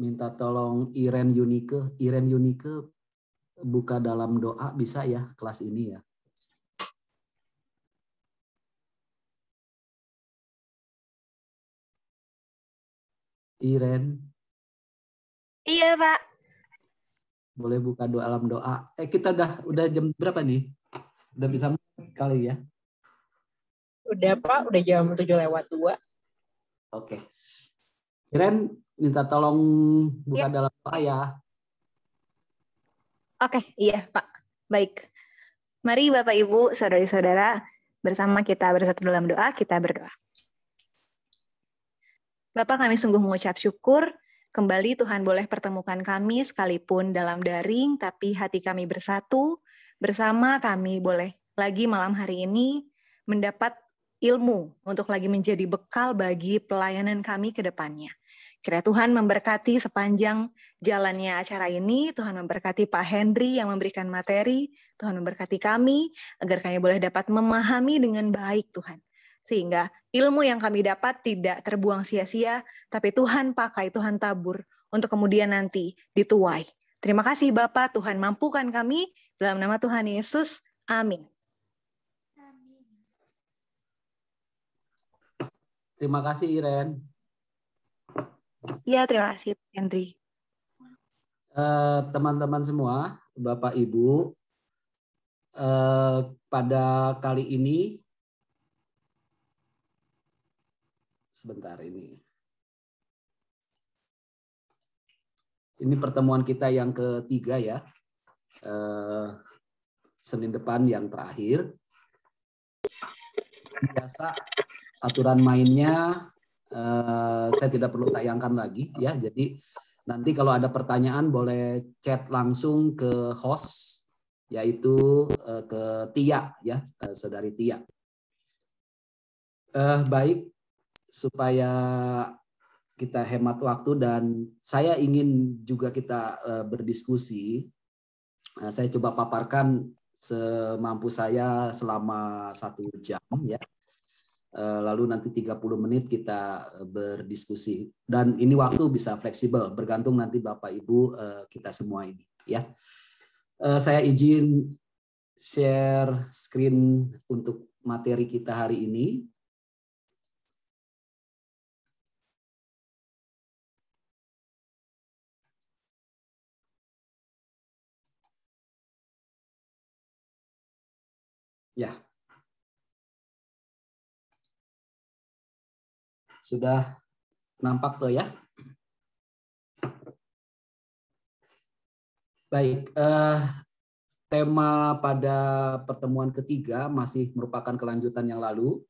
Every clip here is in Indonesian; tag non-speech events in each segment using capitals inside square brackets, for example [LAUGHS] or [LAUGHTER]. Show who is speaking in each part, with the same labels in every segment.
Speaker 1: minta tolong Iren Yunike. Iren Yunike buka dalam doa bisa ya kelas ini ya. Iren. Iya, Pak. Boleh buka doa alam doa. Eh kita udah udah jam berapa nih? Udah bisa kali ya?
Speaker 2: Udah, Pak. Udah jam 7 lewat 2. Oke.
Speaker 1: Okay. Iren, minta tolong buka yeah. dalam doa ya. Oke, iya Pak. Baik. Mari Bapak
Speaker 3: Ibu, saudari-saudara, bersama kita bersatu dalam doa, kita berdoa. Bapak kami sungguh mengucap syukur Kembali Tuhan boleh pertemukan kami sekalipun dalam daring, tapi hati kami bersatu, bersama kami boleh lagi malam hari ini mendapat ilmu untuk lagi menjadi bekal bagi pelayanan kami ke depannya. Kira Tuhan memberkati sepanjang jalannya acara ini. Tuhan memberkati Pak Henry yang memberikan materi. Tuhan memberkati kami agar kami boleh dapat memahami dengan baik Tuhan. Sehingga ilmu yang kami dapat tidak terbuang sia-sia, tapi Tuhan pakai, Tuhan tabur untuk kemudian nanti dituai. Terima kasih Bapak, Tuhan mampukan kami dalam nama Tuhan Yesus. Amin.
Speaker 1: Terima kasih Iren.
Speaker 3: Iya, terima kasih, Hendri.
Speaker 1: Eh, teman-teman semua, Bapak Ibu, uh, pada kali ini sebentar ini. Ini pertemuan kita yang ketiga ya. Uh, Senin depan yang terakhir. Biasa aturan mainnya Eh, saya tidak perlu tayangkan lagi ya. Jadi nanti kalau ada pertanyaan boleh chat langsung ke host yaitu uh, ke Tia ya, uh, saudari Tia. Uh, baik supaya kita hemat waktu dan saya ingin juga kita uh, berdiskusi. Uh, saya coba paparkan semampu saya selama satu jam ya. Eh, lalu nanti 30 menit kita eh, berdiskusi dan ini waktu bisa fleksibel bergantung nanti Bapak Ibu eh, kita semua ini ya. Saya izin share screen untuk materi kita hari ini. Ya. Sudah nampak tuh ya. Baik, eh, tema pada pertemuan ketiga masih merupakan kelanjutan yang lalu.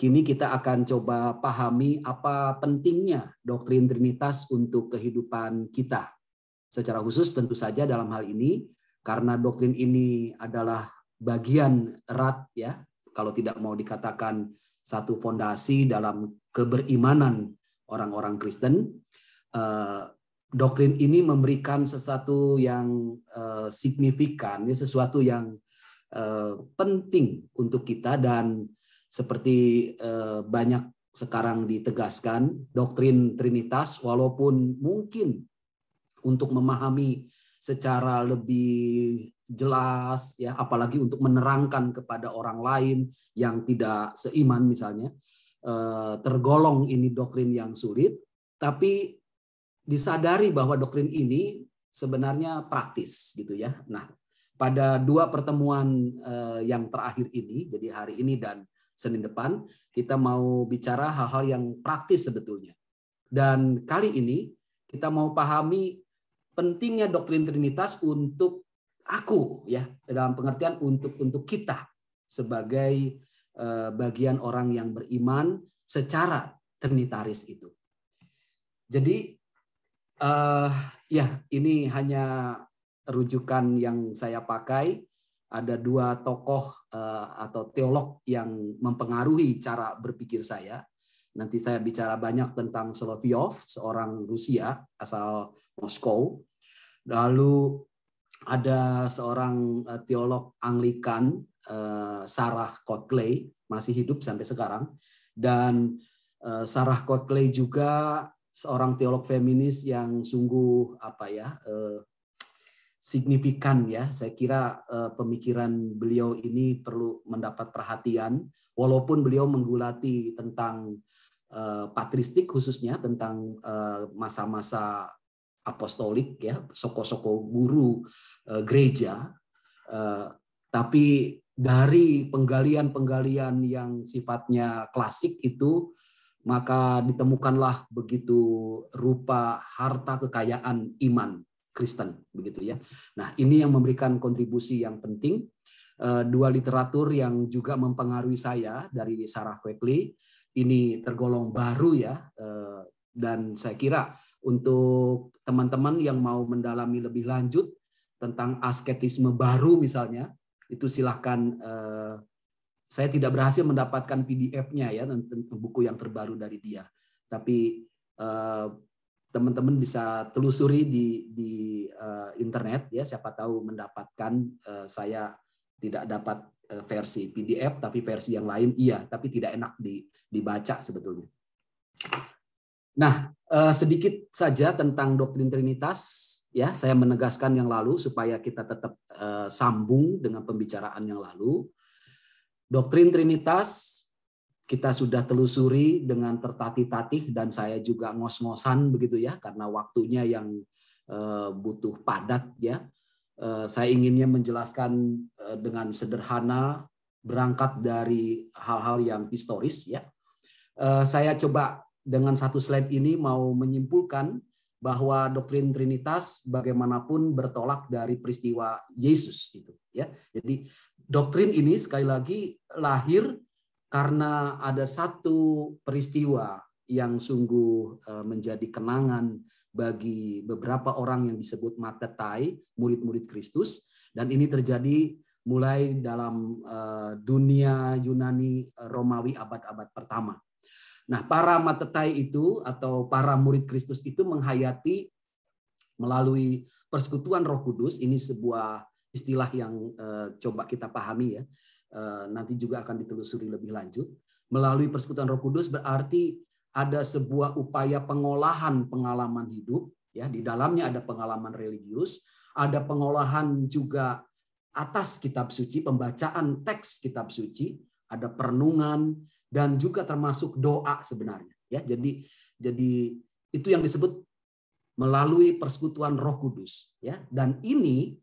Speaker 1: Kini kita akan coba pahami apa pentingnya doktrin Trinitas untuk kehidupan kita. Secara khusus tentu saja dalam hal ini karena doktrin ini adalah bagian erat ya, kalau tidak mau dikatakan satu fondasi dalam keberimanan orang-orang Kristen. Eh, doktrin ini memberikan sesuatu yang eh, signifikan, ya, sesuatu yang eh, penting untuk kita dan seperti banyak sekarang ditegaskan doktrin Trinitas walaupun mungkin untuk memahami secara lebih jelas ya apalagi untuk menerangkan kepada orang lain yang tidak seiman misalnya eh, tergolong ini doktrin yang sulit tapi disadari bahwa doktrin ini sebenarnya praktis gitu ya nah pada dua pertemuan eh, yang terakhir ini jadi hari ini dan Senin depan kita mau bicara hal-hal yang praktis sebetulnya dan kali ini kita mau pahami pentingnya doktrin Trinitas untuk aku ya dalam pengertian untuk untuk kita sebagai eh, bagian orang yang beriman secara trinitaris itu. Jadi uh, ya ini hanya rujukan yang saya pakai ada dua tokoh uh, atau teolog yang mempengaruhi cara berpikir saya. Nanti saya bicara banyak tentang Solovyov, seorang Rusia asal Moskow. Lalu ada seorang eh, teolog Anglikan eh, Sarah Cotley masih hidup sampai sekarang dan eh, Sarah Cotley juga seorang teolog feminis yang sungguh apa ya signifikan ya saya kira pemikiran beliau ini perlu mendapat perhatian walaupun beliau menggulati tentang patristik khususnya tentang masa-masa apostolik ya soko-soko guru eh, gereja eh, tapi dari penggalian-penggalian yang sifatnya klasik itu maka ditemukanlah begitu rupa harta kekayaan iman Kristen begitu ya. Nah, ini yang memberikan kontribusi yang penting eh, dua literatur yang juga mempengaruhi saya dari Sarah Quigley ini tergolong baru ya dan saya kira untuk teman-teman yang mau mendalami lebih lanjut tentang asketisme baru misalnya, itu silahkan eh, saya tidak berhasil mendapatkan PDF-nya ya buku yang terbaru dari dia. Tapi eh, teman-teman bisa telusuri di di uh, internet ya siapa tahu mendapatkan uh, saya tidak dapat uh, versi PDF tapi versi yang lain iya tapi tidak enak di, dibaca sebetulnya. Nah, Eh, sedikit saja tentang doktrin Trinitas, ya saya menegaskan yang lalu supaya kita tetap eh, sambung dengan pembicaraan yang lalu. Doktrin Trinitas kita sudah telusuri dengan tertatih-tatih dan saya juga ngos-ngosan begitu ya karena waktunya yang eh, butuh padat ya. saya inginnya menjelaskan dengan sederhana berangkat dari hal-hal yang historis ya. saya coba dengan satu slide ini mau menyimpulkan bahwa doktrin Trinitas bagaimanapun bertolak dari peristiwa Yesus itu ya. Jadi doktrin ini sekali lagi lahir karena ada satu peristiwa yang sungguh eh, menjadi kenangan bagi beberapa orang yang disebut matetai, murid-murid Kristus dan ini terjadi mulai dalam eh, dunia Yunani eh, Romawi abad-abad pertama. Nah, para matetai itu atau para murid Kristus itu menghayati melalui persekutuan Roh Kudus. Ini sebuah istilah yang eh, coba kita pahami ya. Eh, nanti juga akan ditelusuri lebih lanjut. Melalui persekutuan Roh Kudus berarti ada sebuah upaya pengolahan pengalaman hidup ya di dalamnya ada pengalaman religius, ada pengolahan juga atas kitab suci, pembacaan teks kitab suci, ada perenungan, dan juga termasuk doa sebenarnya ya jadi jadi itu yang disebut melalui persekutuan Roh Kudus ya dan ini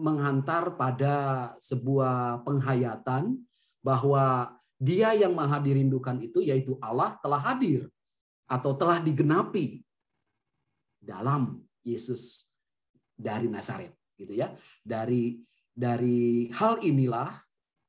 Speaker 1: menghantar pada sebuah penghayatan bahwa dia yang maha dirindukan itu yaitu Allah telah hadir atau telah digenapi dalam Yesus dari Nazaret gitu ya dari dari hal inilah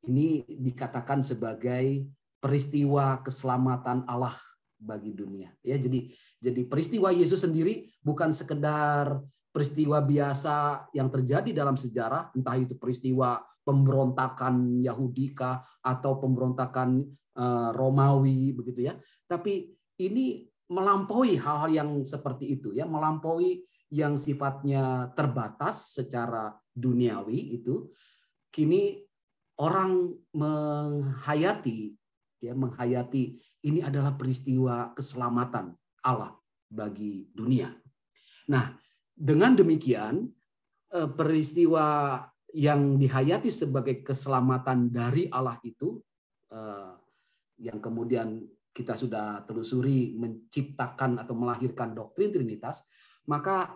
Speaker 1: ini dikatakan sebagai peristiwa keselamatan Allah bagi dunia. Ya, jadi jadi peristiwa Yesus sendiri bukan sekedar peristiwa biasa yang terjadi dalam sejarah, entah itu peristiwa pemberontakan Yahudika atau pemberontakan eh, Romawi begitu ya. Tapi ini melampaui hal-hal yang seperti itu ya, melampaui yang sifatnya terbatas secara duniawi itu kini orang menghayati ya menghayati ini adalah peristiwa keselamatan Allah bagi dunia. Nah, dengan demikian eh, peristiwa yang dihayati sebagai keselamatan dari Allah itu eh, yang kemudian kita sudah telusuri menciptakan atau melahirkan doktrin Trinitas, maka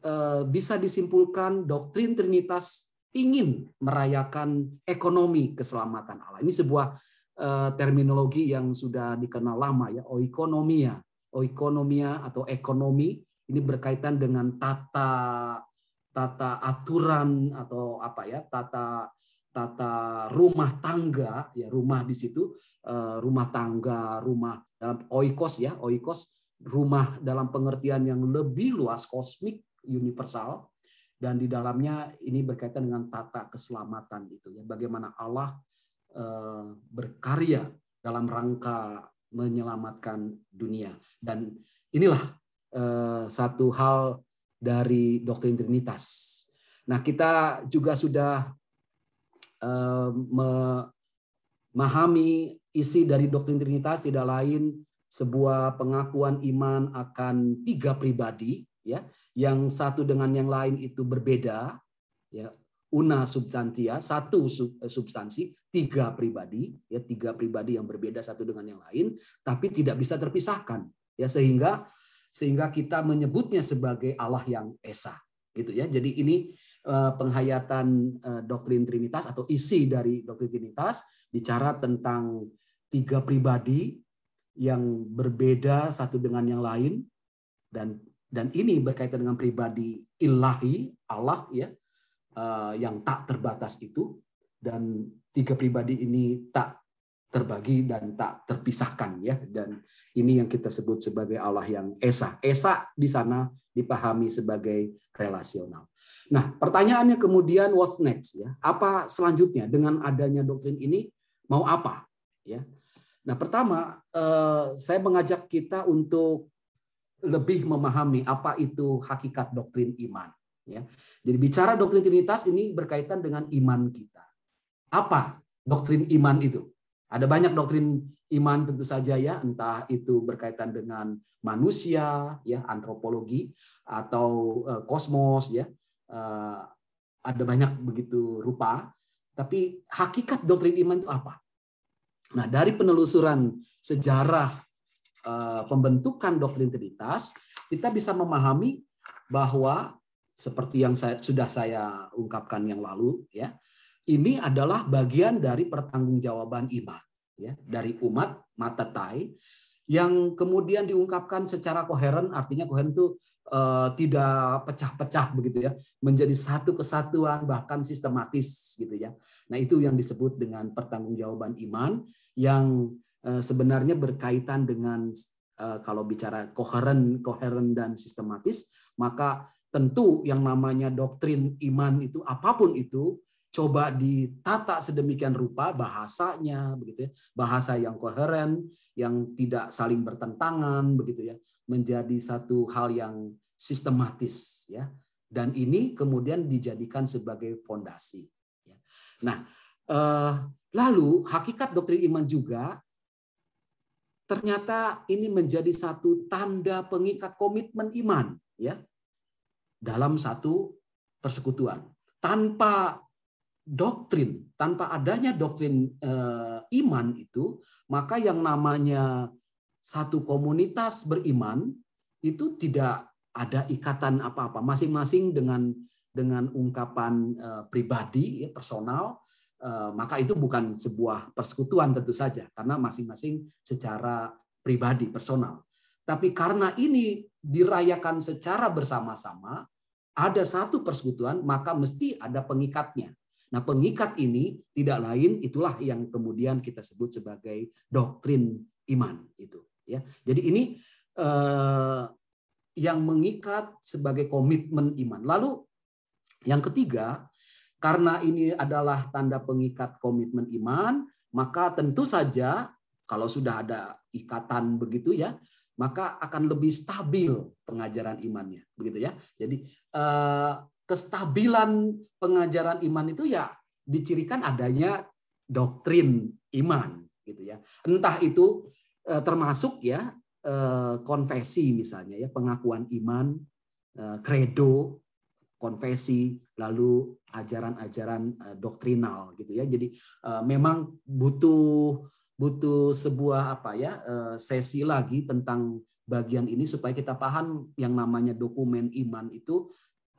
Speaker 1: eh, bisa disimpulkan doktrin Trinitas ingin merayakan ekonomi keselamatan Allah. Ini sebuah Eh, terminologi yang sudah dikenal lama ya oikonomia oikonomia atau ekonomi ini berkaitan dengan tata tata aturan atau apa ya tata tata rumah tangga ya rumah di situ eh, rumah tangga rumah dalam oikos ya oikos rumah dalam pengertian yang lebih luas kosmik universal dan di dalamnya ini berkaitan dengan tata keselamatan itu ya bagaimana Allah Eh, berkarya dalam rangka menyelamatkan dunia. Dan inilah eh, satu hal dari doktrin Trinitas. Nah, kita juga sudah eh, memahami isi dari doktrin Trinitas tidak lain sebuah pengakuan iman akan tiga pribadi ya yang satu dengan yang lain itu berbeda ya una substantia, satu eh, substansi, tiga pribadi, ya tiga pribadi yang berbeda satu dengan yang lain, tapi tidak bisa terpisahkan, ya sehingga sehingga kita menyebutnya sebagai Allah yang esa, gitu ya. Jadi ini eh, penghayatan eh, doktrin Trinitas atau isi dari doktrin Trinitas bicara tentang tiga pribadi yang berbeda satu dengan yang lain dan dan ini berkaitan dengan pribadi ilahi Allah ya Eh, yang tak terbatas itu dan tiga pribadi ini tak terbagi dan tak terpisahkan ya dan ini yang kita sebut sebagai Allah yang esa esa di sana dipahami sebagai relasional nah pertanyaannya kemudian what's next ya apa selanjutnya dengan adanya doktrin ini mau apa ya nah pertama eh, saya mengajak kita untuk lebih memahami apa itu hakikat doktrin iman Ya. Jadi bicara doktrin Trinitas ini berkaitan dengan iman kita. Apa doktrin iman itu? Ada banyak doktrin iman tentu saja ya, entah itu berkaitan dengan manusia, ya antropologi atau eh, kosmos ya. Eh, ada banyak begitu rupa, tapi hakikat doktrin iman itu apa? Nah, dari penelusuran sejarah eh, pembentukan doktrin Trinitas, kita bisa memahami bahwa seperti yang saya, sudah saya ungkapkan yang lalu ya ini adalah bagian dari pertanggungjawaban iman ya dari umat mata tai yang kemudian diungkapkan secara koheren artinya koheren itu e, tidak pecah-pecah begitu ya menjadi satu kesatuan bahkan sistematis gitu ya nah itu yang disebut dengan pertanggungjawaban iman yang e, sebenarnya berkaitan dengan e, kalau bicara koheren koheren dan sistematis maka tentu yang namanya doktrin iman itu apapun itu coba ditata sedemikian rupa bahasanya begitu ya bahasa yang koheren yang tidak saling bertentangan begitu ya menjadi satu hal yang sistematis ya dan ini kemudian dijadikan sebagai fondasi ya. nah eh, lalu hakikat doktrin iman juga ternyata ini menjadi satu tanda pengikat komitmen iman ya dalam satu persekutuan. Tanpa doktrin, tanpa adanya doktrin eh, iman itu, maka yang namanya satu komunitas beriman itu tidak ada ikatan apa-apa, masing-masing dengan dengan ungkapan eh, pribadi, ya, personal, eh, maka itu bukan sebuah persekutuan tentu saja, karena masing-masing secara pribadi, personal. Tapi karena ini dirayakan secara bersama-sama, ada satu persekutuan, maka mesti ada pengikatnya. Nah, pengikat ini tidak lain itulah yang kemudian kita sebut sebagai doktrin iman itu, ya. Jadi ini eh, yang mengikat sebagai komitmen iman. Lalu yang ketiga, karena ini adalah tanda pengikat komitmen iman, maka tentu saja kalau sudah ada ikatan begitu ya, maka akan lebih stabil pengajaran imannya, begitu ya. Jadi eh, kestabilan pengajaran iman itu ya dicirikan adanya doktrin iman, gitu ya. Entah itu eh, termasuk ya eh, konfesi misalnya ya pengakuan iman, kredo, konfesi, lalu ajaran-ajaran doktrinal gitu ya. Jadi memang butuh butuh sebuah apa ya eh, sesi lagi tentang bagian ini supaya kita paham yang namanya dokumen iman itu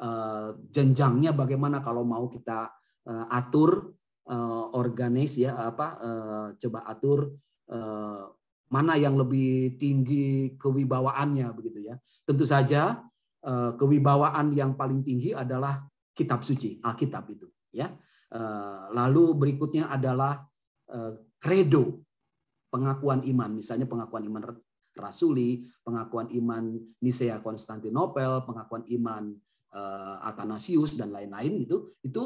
Speaker 1: eh, jenjangnya bagaimana kalau mau kita eh, atur organis ya apa coba atur mana yang lebih tinggi kewibawaannya begitu ya. Tentu saja kewibawaan yang paling tinggi adalah kitab suci, Alkitab itu ya. Lalu berikutnya adalah credo pengakuan iman, misalnya pengakuan iman Rasuli, pengakuan iman Nisea Konstantinopel, pengakuan iman eh, Athanasius dan lain-lain gitu, itu itu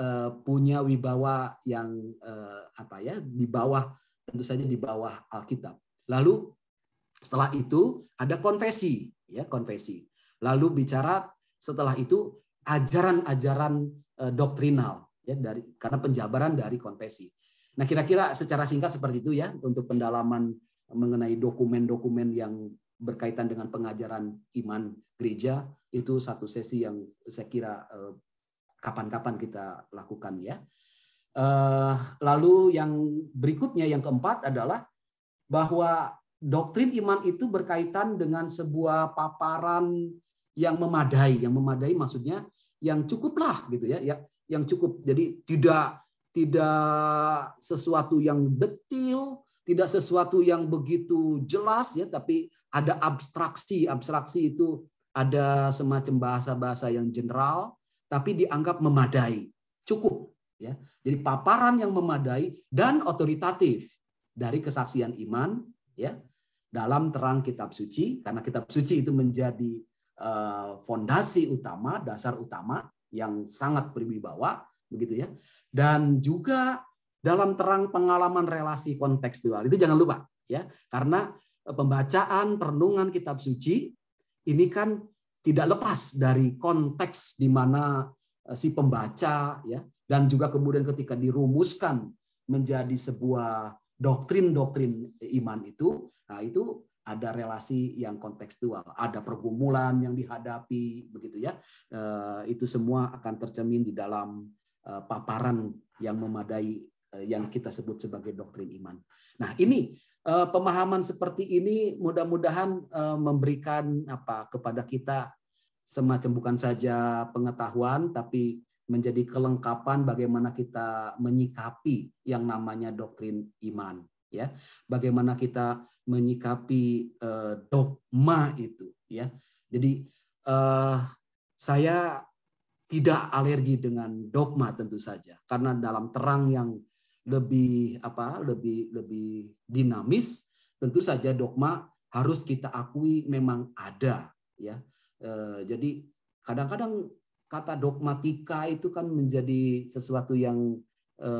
Speaker 1: eh, punya wibawa yang eh, apa ya di bawah tentu saja di bawah Alkitab. Lalu setelah itu ada konfesi ya konfesi. Lalu bicara setelah itu ajaran-ajaran doktrinal ya dari karena penjabaran dari konfesi. Nah, kira-kira secara singkat seperti itu ya untuk pendalaman mengenai dokumen-dokumen yang berkaitan dengan pengajaran iman gereja itu satu sesi yang saya kira eh, kapan-kapan kita lakukan ya. Eh, lalu yang berikutnya yang keempat adalah bahwa doktrin iman itu berkaitan dengan sebuah paparan yang memadai, yang memadai maksudnya yang cukuplah gitu ya, ya yang cukup. Jadi tidak tidak sesuatu yang detil, tidak sesuatu yang begitu jelas ya, tapi ada abstraksi. Abstraksi itu ada semacam bahasa-bahasa yang general tapi dianggap memadai, cukup ya. Jadi paparan yang memadai dan otoritatif dari kesaksian iman ya dalam terang kitab suci karena kitab suci itu menjadi eh, fondasi utama, dasar utama yang sangat berwibawa begitu ya. Dan juga dalam terang pengalaman relasi kontekstual. Itu jangan lupa ya, karena eh, pembacaan perenungan kitab suci ini kan tidak lepas dari konteks di mana eh, si pembaca ya dan juga kemudian ketika dirumuskan menjadi sebuah doktrin-doktrin iman itu, nah itu ada relasi yang kontekstual, ada pergumulan yang dihadapi, begitu ya. Eh, itu semua akan tercermin di dalam Eh, paparan yang memadai eh, yang kita sebut sebagai doktrin iman. Nah, ini eh, pemahaman seperti ini mudah-mudahan memberikan apa kepada kita semacam bukan saja pengetahuan tapi menjadi kelengkapan bagaimana kita menyikapi yang namanya doktrin iman ya bagaimana kita menyikapi dogma itu ya jadi saya tidak alergi dengan dogma tentu saja karena dalam terang yang lebih apa lebih lebih dinamis tentu saja dogma harus kita akui memang ada ya e, jadi kadang-kadang kata dogmatika itu kan menjadi sesuatu yang e,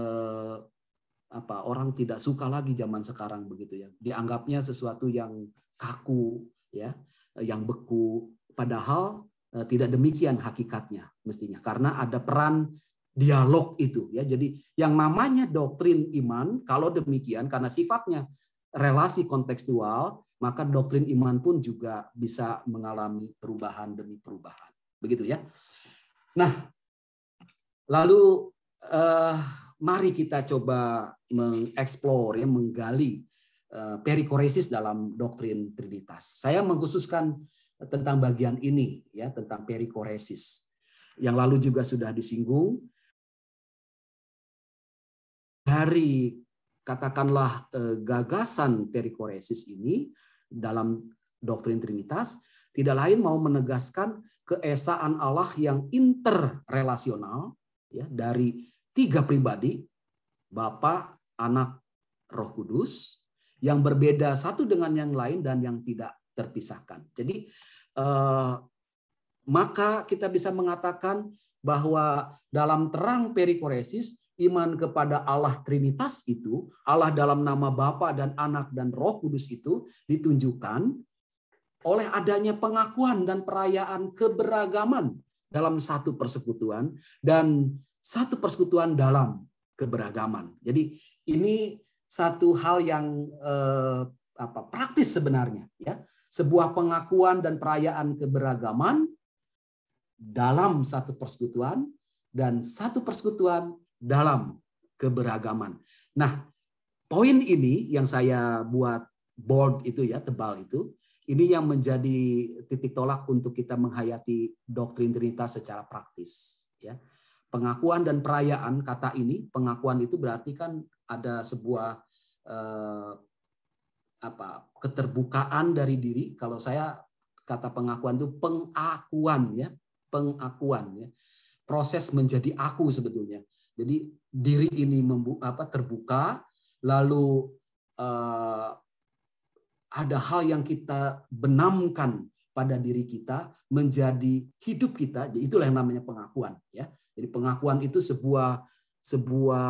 Speaker 1: apa orang tidak suka lagi zaman sekarang begitu ya dianggapnya sesuatu yang kaku ya yang beku padahal Eh, tidak demikian hakikatnya mestinya karena ada peran dialog itu ya jadi yang namanya doktrin iman kalau demikian karena sifatnya relasi kontekstual maka doktrin iman pun juga bisa mengalami perubahan demi perubahan begitu ya nah lalu eh, mari kita coba mengeksplor ya menggali eh, perikoresis dalam doktrin trinitas saya mengkhususkan tentang bagian ini ya tentang perikoresis yang lalu juga sudah disinggung dari katakanlah eh, gagasan perikoresis ini dalam doktrin Trinitas tidak lain mau menegaskan keesaan Allah yang interrelasional ya dari tiga pribadi Bapa, Anak, Roh Kudus yang berbeda satu dengan yang lain dan yang tidak terpisahkan. Jadi eh, maka kita bisa mengatakan bahwa dalam terang perikoresis iman kepada Allah Trinitas itu, Allah dalam nama Bapa dan Anak dan Roh Kudus itu ditunjukkan oleh adanya pengakuan dan perayaan keberagaman dalam satu persekutuan dan satu persekutuan dalam keberagaman. Jadi ini satu hal yang eh, apa praktis sebenarnya ya sebuah pengakuan dan perayaan keberagaman dalam satu persekutuan dan satu persekutuan dalam keberagaman. Nah, poin ini yang saya buat bold itu ya, tebal itu, ini yang menjadi titik tolak untuk kita menghayati doktrin Trinitas secara praktis, ya. Pengakuan dan perayaan kata ini, pengakuan itu berarti kan ada sebuah eh, apa keterbukaan dari diri kalau saya kata pengakuan itu pengakuan ya pengakuan ya proses menjadi aku sebetulnya jadi diri ini membu apa terbuka lalu uh, ada hal yang kita benamkan pada diri kita menjadi hidup kita ya itulah yang namanya pengakuan ya jadi pengakuan itu sebuah sebuah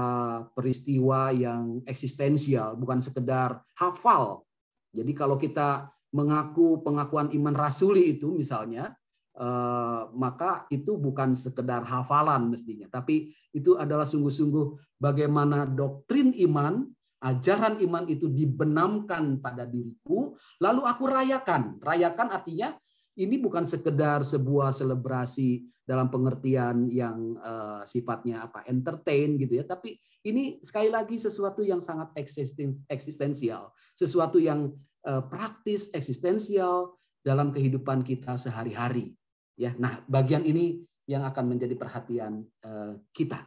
Speaker 1: peristiwa yang eksistensial, bukan sekedar hafal. Jadi kalau kita mengaku pengakuan iman rasuli itu misalnya, eh, maka itu bukan sekedar hafalan mestinya, tapi itu adalah sungguh-sungguh bagaimana doktrin iman, ajaran iman itu dibenamkan pada diriku, lalu aku rayakan. Rayakan artinya ini bukan sekedar sebuah selebrasi dalam pengertian yang uh, sifatnya apa entertain gitu ya tapi ini sekali lagi sesuatu yang sangat eksisten, eksistensial sesuatu yang uh, praktis eksistensial dalam kehidupan kita sehari-hari ya nah bagian ini yang akan menjadi perhatian uh, kita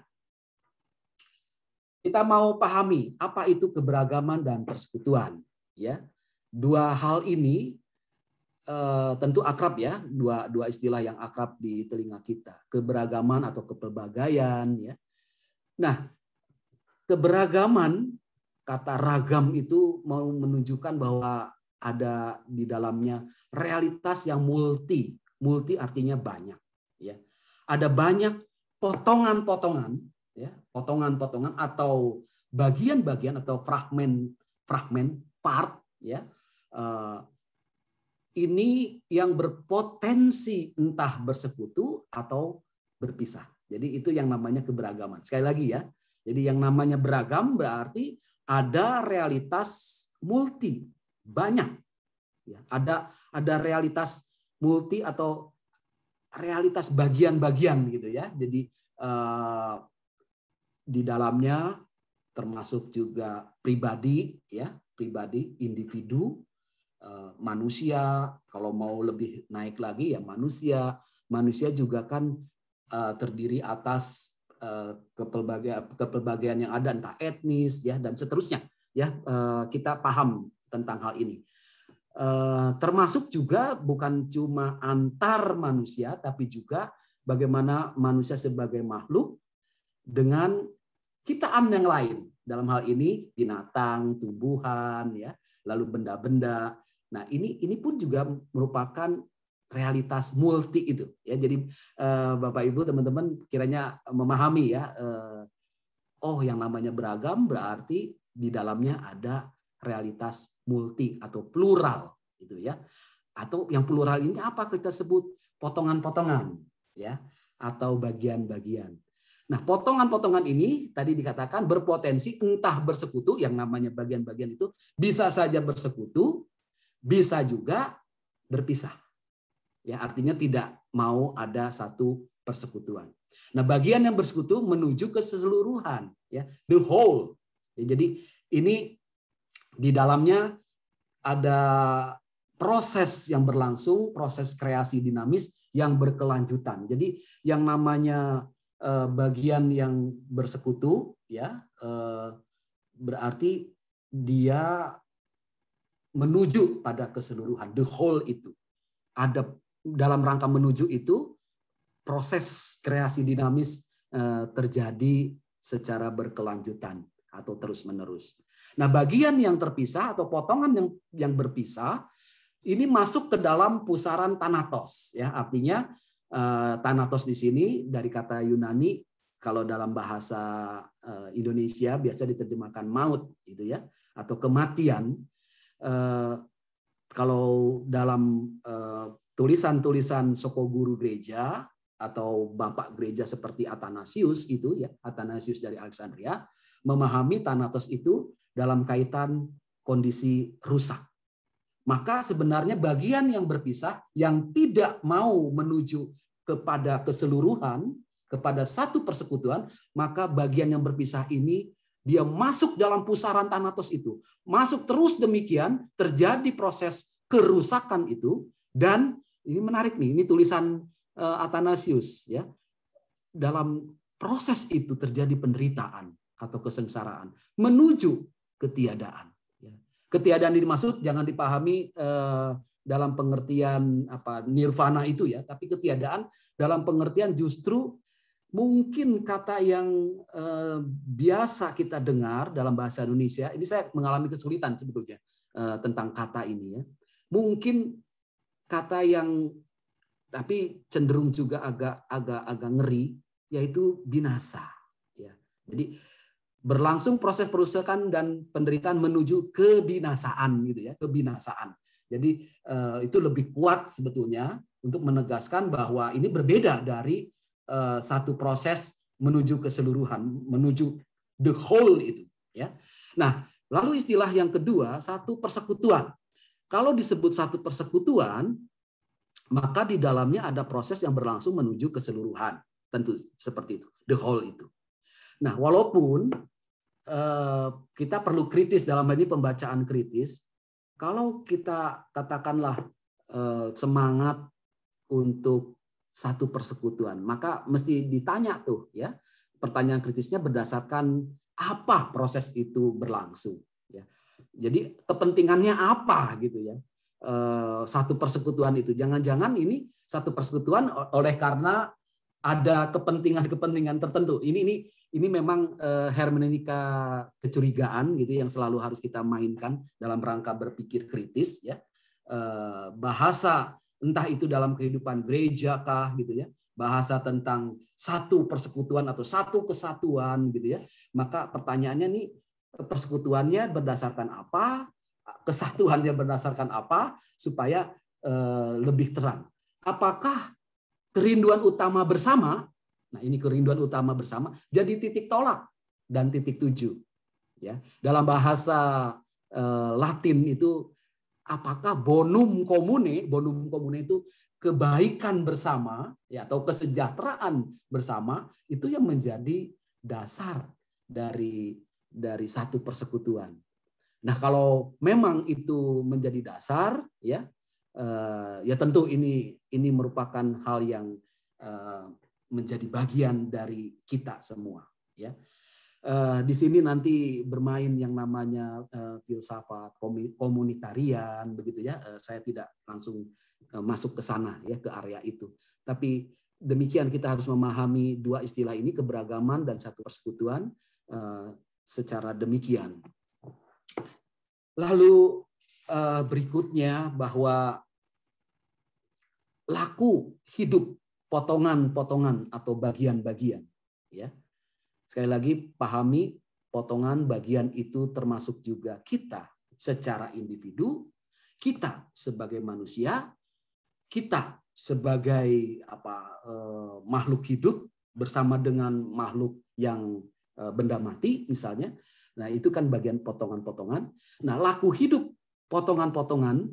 Speaker 1: kita mau pahami apa itu keberagaman dan persekutuan ya dua hal ini Eh, tentu akrab ya dua dua istilah yang akrab di telinga kita keberagaman atau kepelbagaian ya nah keberagaman kata ragam itu mau menunjukkan bahwa ada di dalamnya realitas yang multi multi artinya banyak ya ada banyak potongan-potongan ya potongan-potongan atau bagian-bagian atau fragmen fragmen part ya eh, ini yang berpotensi entah bersekutu atau berpisah. Jadi itu yang namanya keberagaman. Sekali lagi ya, jadi yang namanya beragam berarti ada realitas multi banyak. Ya, ada ada realitas multi atau realitas bagian-bagian gitu ya. Jadi eh, di dalamnya termasuk juga pribadi ya, pribadi, individu, Eh, manusia, kalau mau lebih naik lagi ya manusia. Manusia juga kan eh, terdiri atas eh, kepelbagai kepelbagaian yang ada entah etnis ya dan seterusnya ya kita paham tentang hal ini termasuk juga bukan cuma antar manusia tapi juga bagaimana manusia sebagai makhluk dengan ciptaan yang lain dalam hal ini binatang tumbuhan ya lalu benda-benda Nah, ini ini pun juga merupakan realitas multi itu ya. Jadi eh, Bapak Ibu teman-teman kiranya memahami ya eh, oh yang namanya beragam berarti di dalamnya ada realitas multi atau plural gitu ya. Atau yang plural ini apa kita sebut potongan-potongan ya atau bagian-bagian. Nah, potongan-potongan ini tadi dikatakan berpotensi entah bersekutu yang namanya bagian-bagian itu bisa saja bersekutu bisa juga berpisah. Ya, artinya tidak mau ada satu persekutuan. Nah, bagian yang bersekutu menuju keseluruhan, ya, the whole. Ya, jadi ini di dalamnya ada proses yang berlangsung, proses kreasi dinamis yang berkelanjutan. Jadi yang namanya eh, bagian yang bersekutu, ya, eh, berarti dia menuju pada keseluruhan the whole itu ada dalam rangka menuju itu proses kreasi dinamis eh, terjadi secara berkelanjutan atau terus menerus nah bagian yang terpisah atau potongan yang yang berpisah ini masuk ke dalam pusaran tanatos ya artinya eh, tanatos di sini dari kata Yunani kalau dalam bahasa eh, Indonesia biasa diterjemahkan maut gitu ya atau kematian Eh, kalau dalam eh, tulisan-tulisan soko guru gereja atau bapak gereja seperti Athanasius itu ya Athanasius dari Alexandria memahami Thanatos itu dalam kaitan kondisi rusak. Maka sebenarnya bagian yang berpisah yang tidak mau menuju kepada keseluruhan, kepada satu persekutuan, maka bagian yang berpisah ini dia masuk dalam pusaran Thanatos itu. Masuk terus demikian, terjadi proses kerusakan itu dan ini menarik nih, ini tulisan eh, Athanasius ya. Dalam proses itu terjadi penderitaan atau kesengsaraan menuju ketiadaan. Ya. Ketiadaan ini dimaksud jangan dipahami eh, dalam pengertian apa nirvana itu ya, tapi ketiadaan dalam pengertian justru mungkin kata yang eh, biasa kita dengar dalam bahasa Indonesia, ini saya mengalami kesulitan sebetulnya eh, tentang kata ini ya. Mungkin kata yang tapi cenderung juga agak agak agak ngeri yaitu binasa ya. Jadi berlangsung proses perusakan dan penderitaan menuju kebinasaan gitu ya, kebinasaan. Jadi eh, itu lebih kuat sebetulnya untuk menegaskan bahwa ini berbeda dari Eh, satu proses menuju keseluruhan, menuju the whole itu. Ya. Nah, lalu istilah yang kedua satu persekutuan. Kalau disebut satu persekutuan, maka di dalamnya ada proses yang berlangsung menuju keseluruhan, tentu seperti itu, the whole itu. Nah, walaupun eh, kita perlu kritis dalam hal ini pembacaan kritis, kalau kita katakanlah eh, semangat untuk satu persekutuan. Maka mesti ditanya tuh ya, pertanyaan kritisnya berdasarkan apa proses itu berlangsung ya. Jadi kepentingannya apa gitu ya. Eh, satu persekutuan itu. Jangan-jangan ini satu persekutuan oleh karena ada kepentingan-kepentingan tertentu. Ini ini ini memang eh, hermeneutika kecurigaan gitu yang selalu harus kita mainkan dalam rangka berpikir kritis ya. Eh, bahasa entah itu dalam kehidupan gereja kah gitu ya bahasa tentang satu persekutuan atau satu kesatuan gitu ya maka pertanyaannya nih persekutuannya berdasarkan apa kesatuannya berdasarkan apa supaya e, lebih terang apakah kerinduan utama bersama nah ini kerinduan utama bersama jadi titik tolak dan titik tujuh ya dalam bahasa e, Latin itu apakah bonum komune, bonum komune itu kebaikan bersama ya atau kesejahteraan bersama itu yang menjadi dasar dari dari satu persekutuan. Nah, kalau memang itu menjadi dasar ya eh, ya tentu ini ini merupakan hal yang eh, menjadi bagian dari kita semua ya uh, di sini nanti bermain yang namanya uh, filsafat komunitarian begitu ya. Uh, saya tidak langsung uh, masuk ke sana ya ke area itu. Tapi demikian kita harus memahami dua istilah ini keberagaman dan satu persekutuan uh, secara demikian. Lalu uh, berikutnya bahwa laku hidup potongan-potongan atau bagian-bagian ya. -bagian Sekali lagi, pahami potongan bagian itu termasuk juga kita secara individu, kita sebagai manusia, kita sebagai apa eh, makhluk hidup bersama dengan makhluk yang eh, benda mati misalnya. Nah, itu kan bagian potongan-potongan. Nah, laku hidup potongan-potongan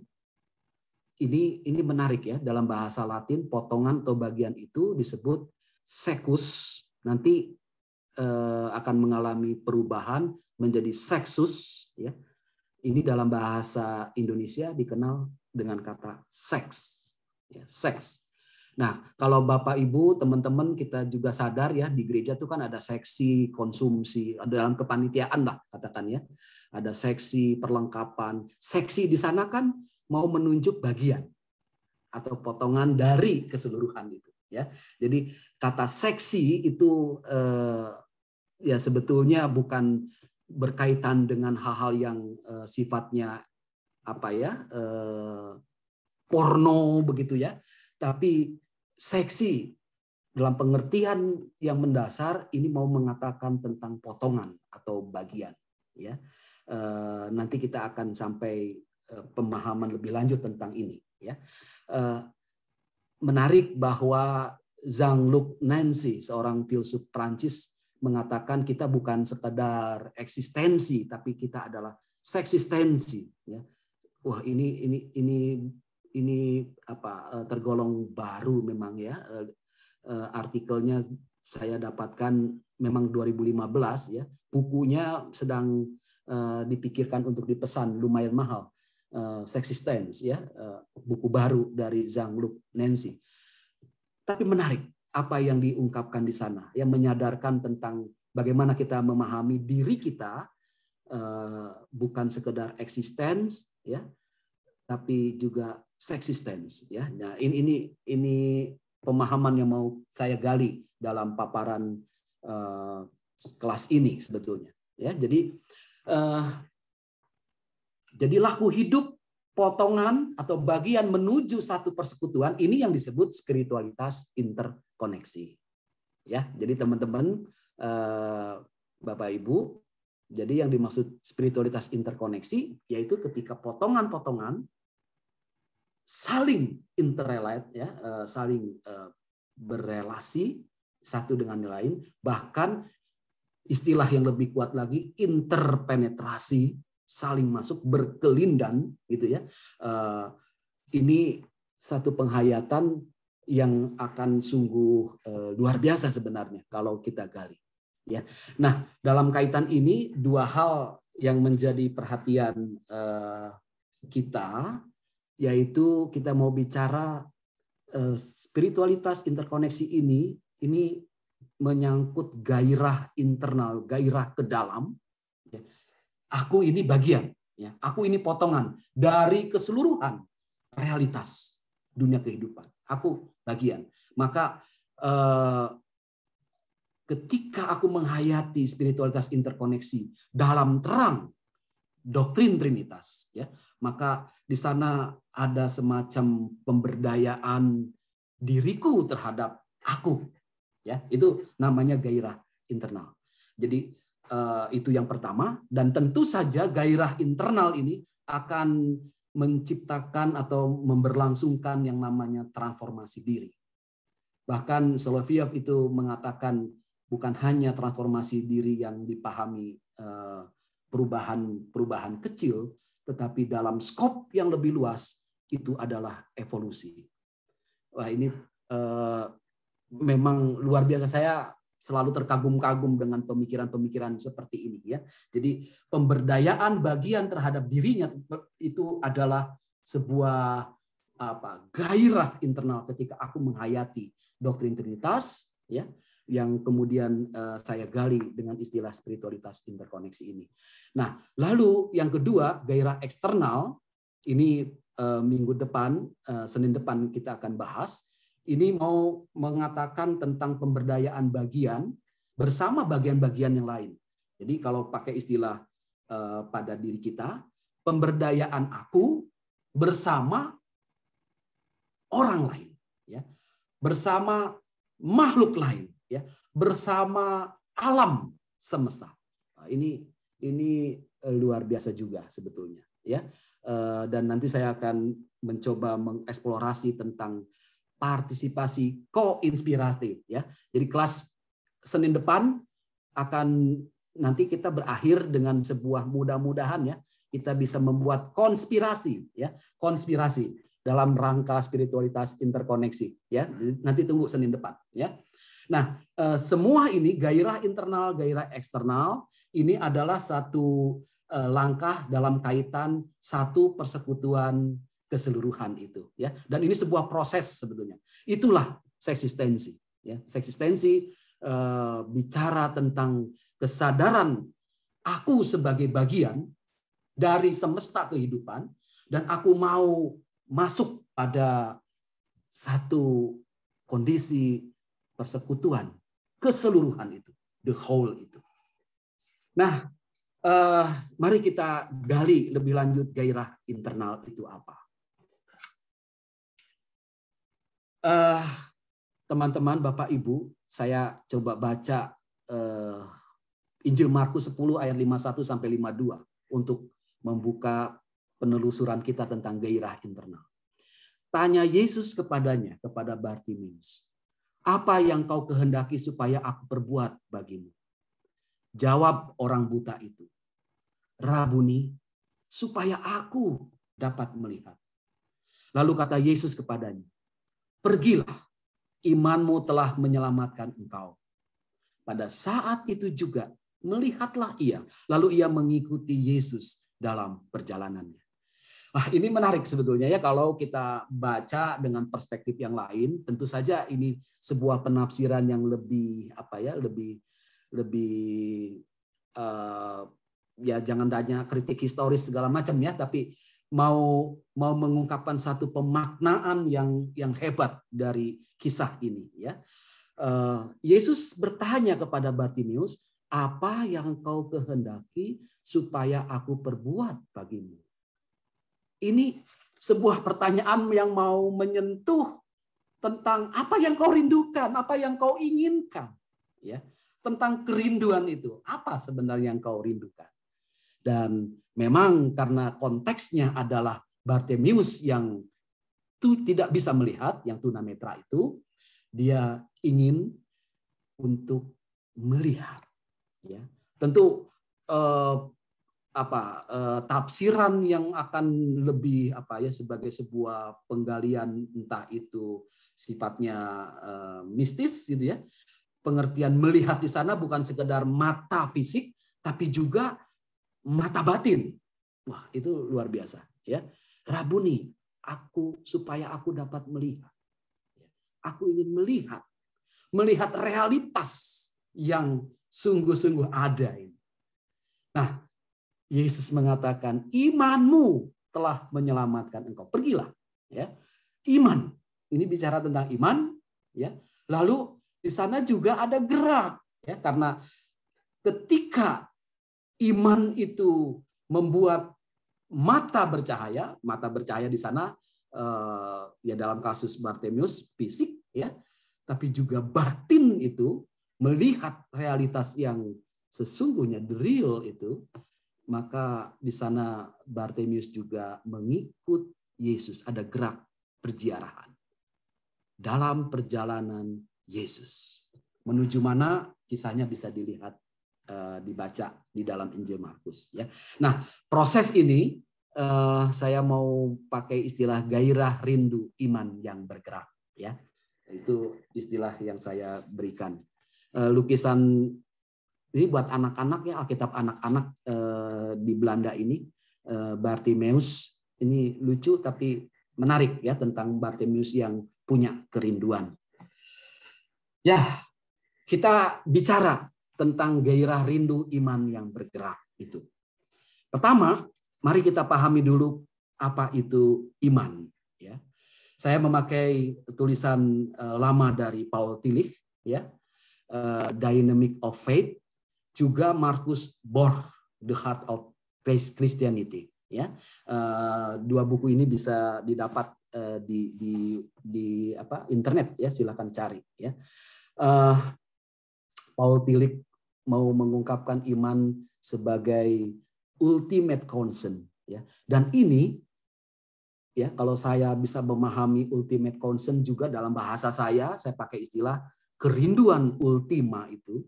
Speaker 1: ini ini menarik ya dalam bahasa Latin potongan atau bagian itu disebut secus. Nanti Eh, akan mengalami perubahan menjadi seksus ya. Ini dalam bahasa Indonesia dikenal dengan kata seks. Ya, seks. Nah, kalau Bapak Ibu, teman-teman kita juga sadar ya di gereja itu kan ada seksi konsumsi dalam kepanitiaan lah katakan ya. Ada seksi perlengkapan. Seksi di sana kan mau menunjuk bagian atau potongan dari keseluruhan itu ya. Jadi kata seksi itu eh, ya sebetulnya bukan berkaitan dengan hal-hal yang uh, sifatnya apa ya uh, porno begitu ya, tapi seksi dalam pengertian yang mendasar ini mau mengatakan tentang potongan atau bagian ya uh, nanti kita akan sampai pemahaman lebih lanjut tentang ini ya menarik bahwa Zhang Luc Nancy seorang filsuf Prancis mengatakan kita bukan sekedar eksistensi tapi kita adalah seksistensi ya wah ini ini ini ini apa eh, tergolong baru memang ya eh, eh, artikelnya saya dapatkan memang 2015 ya bukunya sedang dipikirkan untuk dipesan lumayan mahal seksistens ya buku baru dari Zhang Luke Nancy tapi menarik apa yang diungkapkan di sana, yang menyadarkan tentang bagaimana kita memahami diri kita eh, bukan sekedar eksistens ya, tapi juga seksistens ya. Nah, ini ini ini pemahaman yang mau saya gali dalam paparan eh, kelas ini sebetulnya ya. Jadi eh, jadi laku hidup potongan atau bagian menuju satu persekutuan ini yang disebut spiritualitas interkoneksi. Ya, jadi teman-teman eh, Bapak Ibu, jadi yang dimaksud spiritualitas interkoneksi yaitu ketika potongan-potongan saling interrelate ya, eh, saling eh, berelasi satu dengan yang lain, bahkan istilah yang lebih kuat lagi interpenetrasi saling masuk berkelindan gitu ya. Eh, ini satu penghayatan yang akan sungguh eh, luar biasa sebenarnya kalau kita gali. Ya, nah dalam kaitan ini dua hal yang menjadi perhatian eh, kita yaitu kita mau bicara spiritualitas interkoneksi ini ini menyangkut gairah internal, gairah ke dalam aku ini bagian, ya, aku ini potongan dari keseluruhan realitas dunia kehidupan. Aku bagian. Maka eh, ketika aku menghayati spiritualitas interkoneksi dalam terang doktrin Trinitas, ya, maka di sana ada semacam pemberdayaan diriku terhadap aku, ya, itu namanya gairah internal. Jadi Eh, itu yang pertama dan tentu saja gairah internal ini akan menciptakan atau memberlangsungkan yang namanya transformasi diri. Bahkan Soloviev itu mengatakan bukan hanya transformasi diri yang dipahami perubahan-perubahan kecil, tetapi dalam skop yang lebih luas itu adalah evolusi. Wah ini eh, memang luar biasa saya selalu terkagum-kagum dengan pemikiran-pemikiran seperti ini ya. Jadi pemberdayaan bagian terhadap dirinya itu adalah sebuah apa gairah internal ketika aku menghayati doktrin Trinitas ya yang kemudian uh, saya gali dengan istilah spiritualitas interkoneksi ini. Nah, lalu yang kedua gairah eksternal ini uh, minggu depan uh, Senin depan kita akan bahas ini mau mengatakan tentang pemberdayaan bagian bersama bagian-bagian yang lain. Jadi kalau pakai istilah eh, pada diri kita, pemberdayaan aku bersama orang lain, ya. Bersama makhluk lain, ya. Bersama alam semesta. Nah, ini ini eh, luar biasa juga sebetulnya, ya. Eh, dan nanti saya akan mencoba mengeksplorasi tentang partisipasi koinspiratif ya. Jadi kelas Senin depan akan nanti kita berakhir dengan sebuah mudah-mudahan ya kita bisa membuat konspirasi ya, konspirasi dalam rangka spiritualitas interkoneksi ya. Nanti tunggu Senin depan ya. Nah, eh, semua ini gairah internal, gairah eksternal ini adalah satu eh, langkah dalam kaitan satu persekutuan keseluruhan itu ya dan ini sebuah proses sebetulnya itulah seksistensi ya seksistensi eh, bicara tentang kesadaran aku sebagai bagian dari semesta kehidupan dan aku mau masuk pada satu kondisi persekutuan keseluruhan itu the whole itu nah eh, mari kita gali lebih lanjut gairah internal itu apa uh, teman-teman, Bapak Ibu, saya coba baca uh, Injil Markus 10 ayat 51 sampai 52 untuk membuka penelusuran kita tentang gairah internal. Tanya Yesus kepadanya, kepada Bartimius "Apa yang kau kehendaki supaya aku perbuat bagimu?" Jawab orang buta itu, "Rabuni, supaya aku dapat melihat." Lalu kata Yesus kepadanya, Pergilah, imanmu telah menyelamatkan engkau. Pada saat itu juga melihatlah ia, lalu ia mengikuti Yesus dalam perjalanannya. Wah, ini menarik sebetulnya ya kalau kita baca dengan perspektif yang lain, tentu saja ini sebuah penafsiran yang lebih apa ya, lebih lebih uh, ya jangan hanya kritik historis segala macam ya, tapi mau mau mengungkapkan satu pemaknaan yang yang hebat dari kisah ini ya. Eh, Yesus bertanya kepada Bartimius, "Apa yang kau kehendaki supaya aku perbuat bagimu?" Ini sebuah pertanyaan yang mau menyentuh tentang apa yang kau rindukan, apa yang kau inginkan, ya. Tentang kerinduan itu, apa sebenarnya yang kau rindukan? Dan memang karena konteksnya adalah Bartemius yang tu, tidak bisa melihat, yang tunanetra itu, dia ingin untuk melihat. Ya. Tentu eh, apa eh, tafsiran yang akan lebih apa ya sebagai sebuah penggalian entah itu sifatnya eh, mistis gitu ya pengertian melihat di sana bukan sekedar mata fisik, tapi juga mata batin. Wah, itu luar biasa, ya. Rabuni, aku supaya aku dapat melihat. Aku ingin melihat melihat realitas yang sungguh-sungguh ada ini. Nah, Yesus mengatakan, "Imanmu telah menyelamatkan engkau. Pergilah." Ya. Iman. Ini bicara tentang iman, ya. Lalu di sana juga ada gerak, ya, karena ketika iman itu membuat mata bercahaya, mata bercahaya di sana eh, ya dalam kasus Bartemius fisik ya, tapi juga batin itu melihat realitas yang sesungguhnya the real itu, maka di sana Bartemius juga mengikut Yesus, ada gerak perziarahan. Dalam perjalanan Yesus. Menuju mana kisahnya bisa dilihat Eh, dibaca di dalam Injil Markus ya. Nah, proses ini uh, saya mau pakai istilah gairah rindu iman yang bergerak ya. Itu istilah yang saya berikan. Uh, lukisan ini buat anak-anak ya, Alkitab anak-anak uh, di Belanda ini uh, Bartimeus ini lucu tapi menarik ya tentang Bartimeus yang punya kerinduan. Ya, kita bicara tentang gairah rindu iman yang bergerak itu. Pertama, mari kita pahami dulu apa itu iman. Ya, saya memakai tulisan eh, lama dari Paul Tillich, ya, eh, Dynamic of Faith, juga Markus Bor The Heart of Christianity. Ya, eh, dua buku ini bisa didapat di, di, di apa internet ya, silahkan cari. Ya, Paul Tillich mau mengungkapkan iman sebagai ultimate concern ya. Dan ini ya kalau saya bisa memahami ultimate concern juga dalam bahasa saya saya pakai istilah kerinduan ultima itu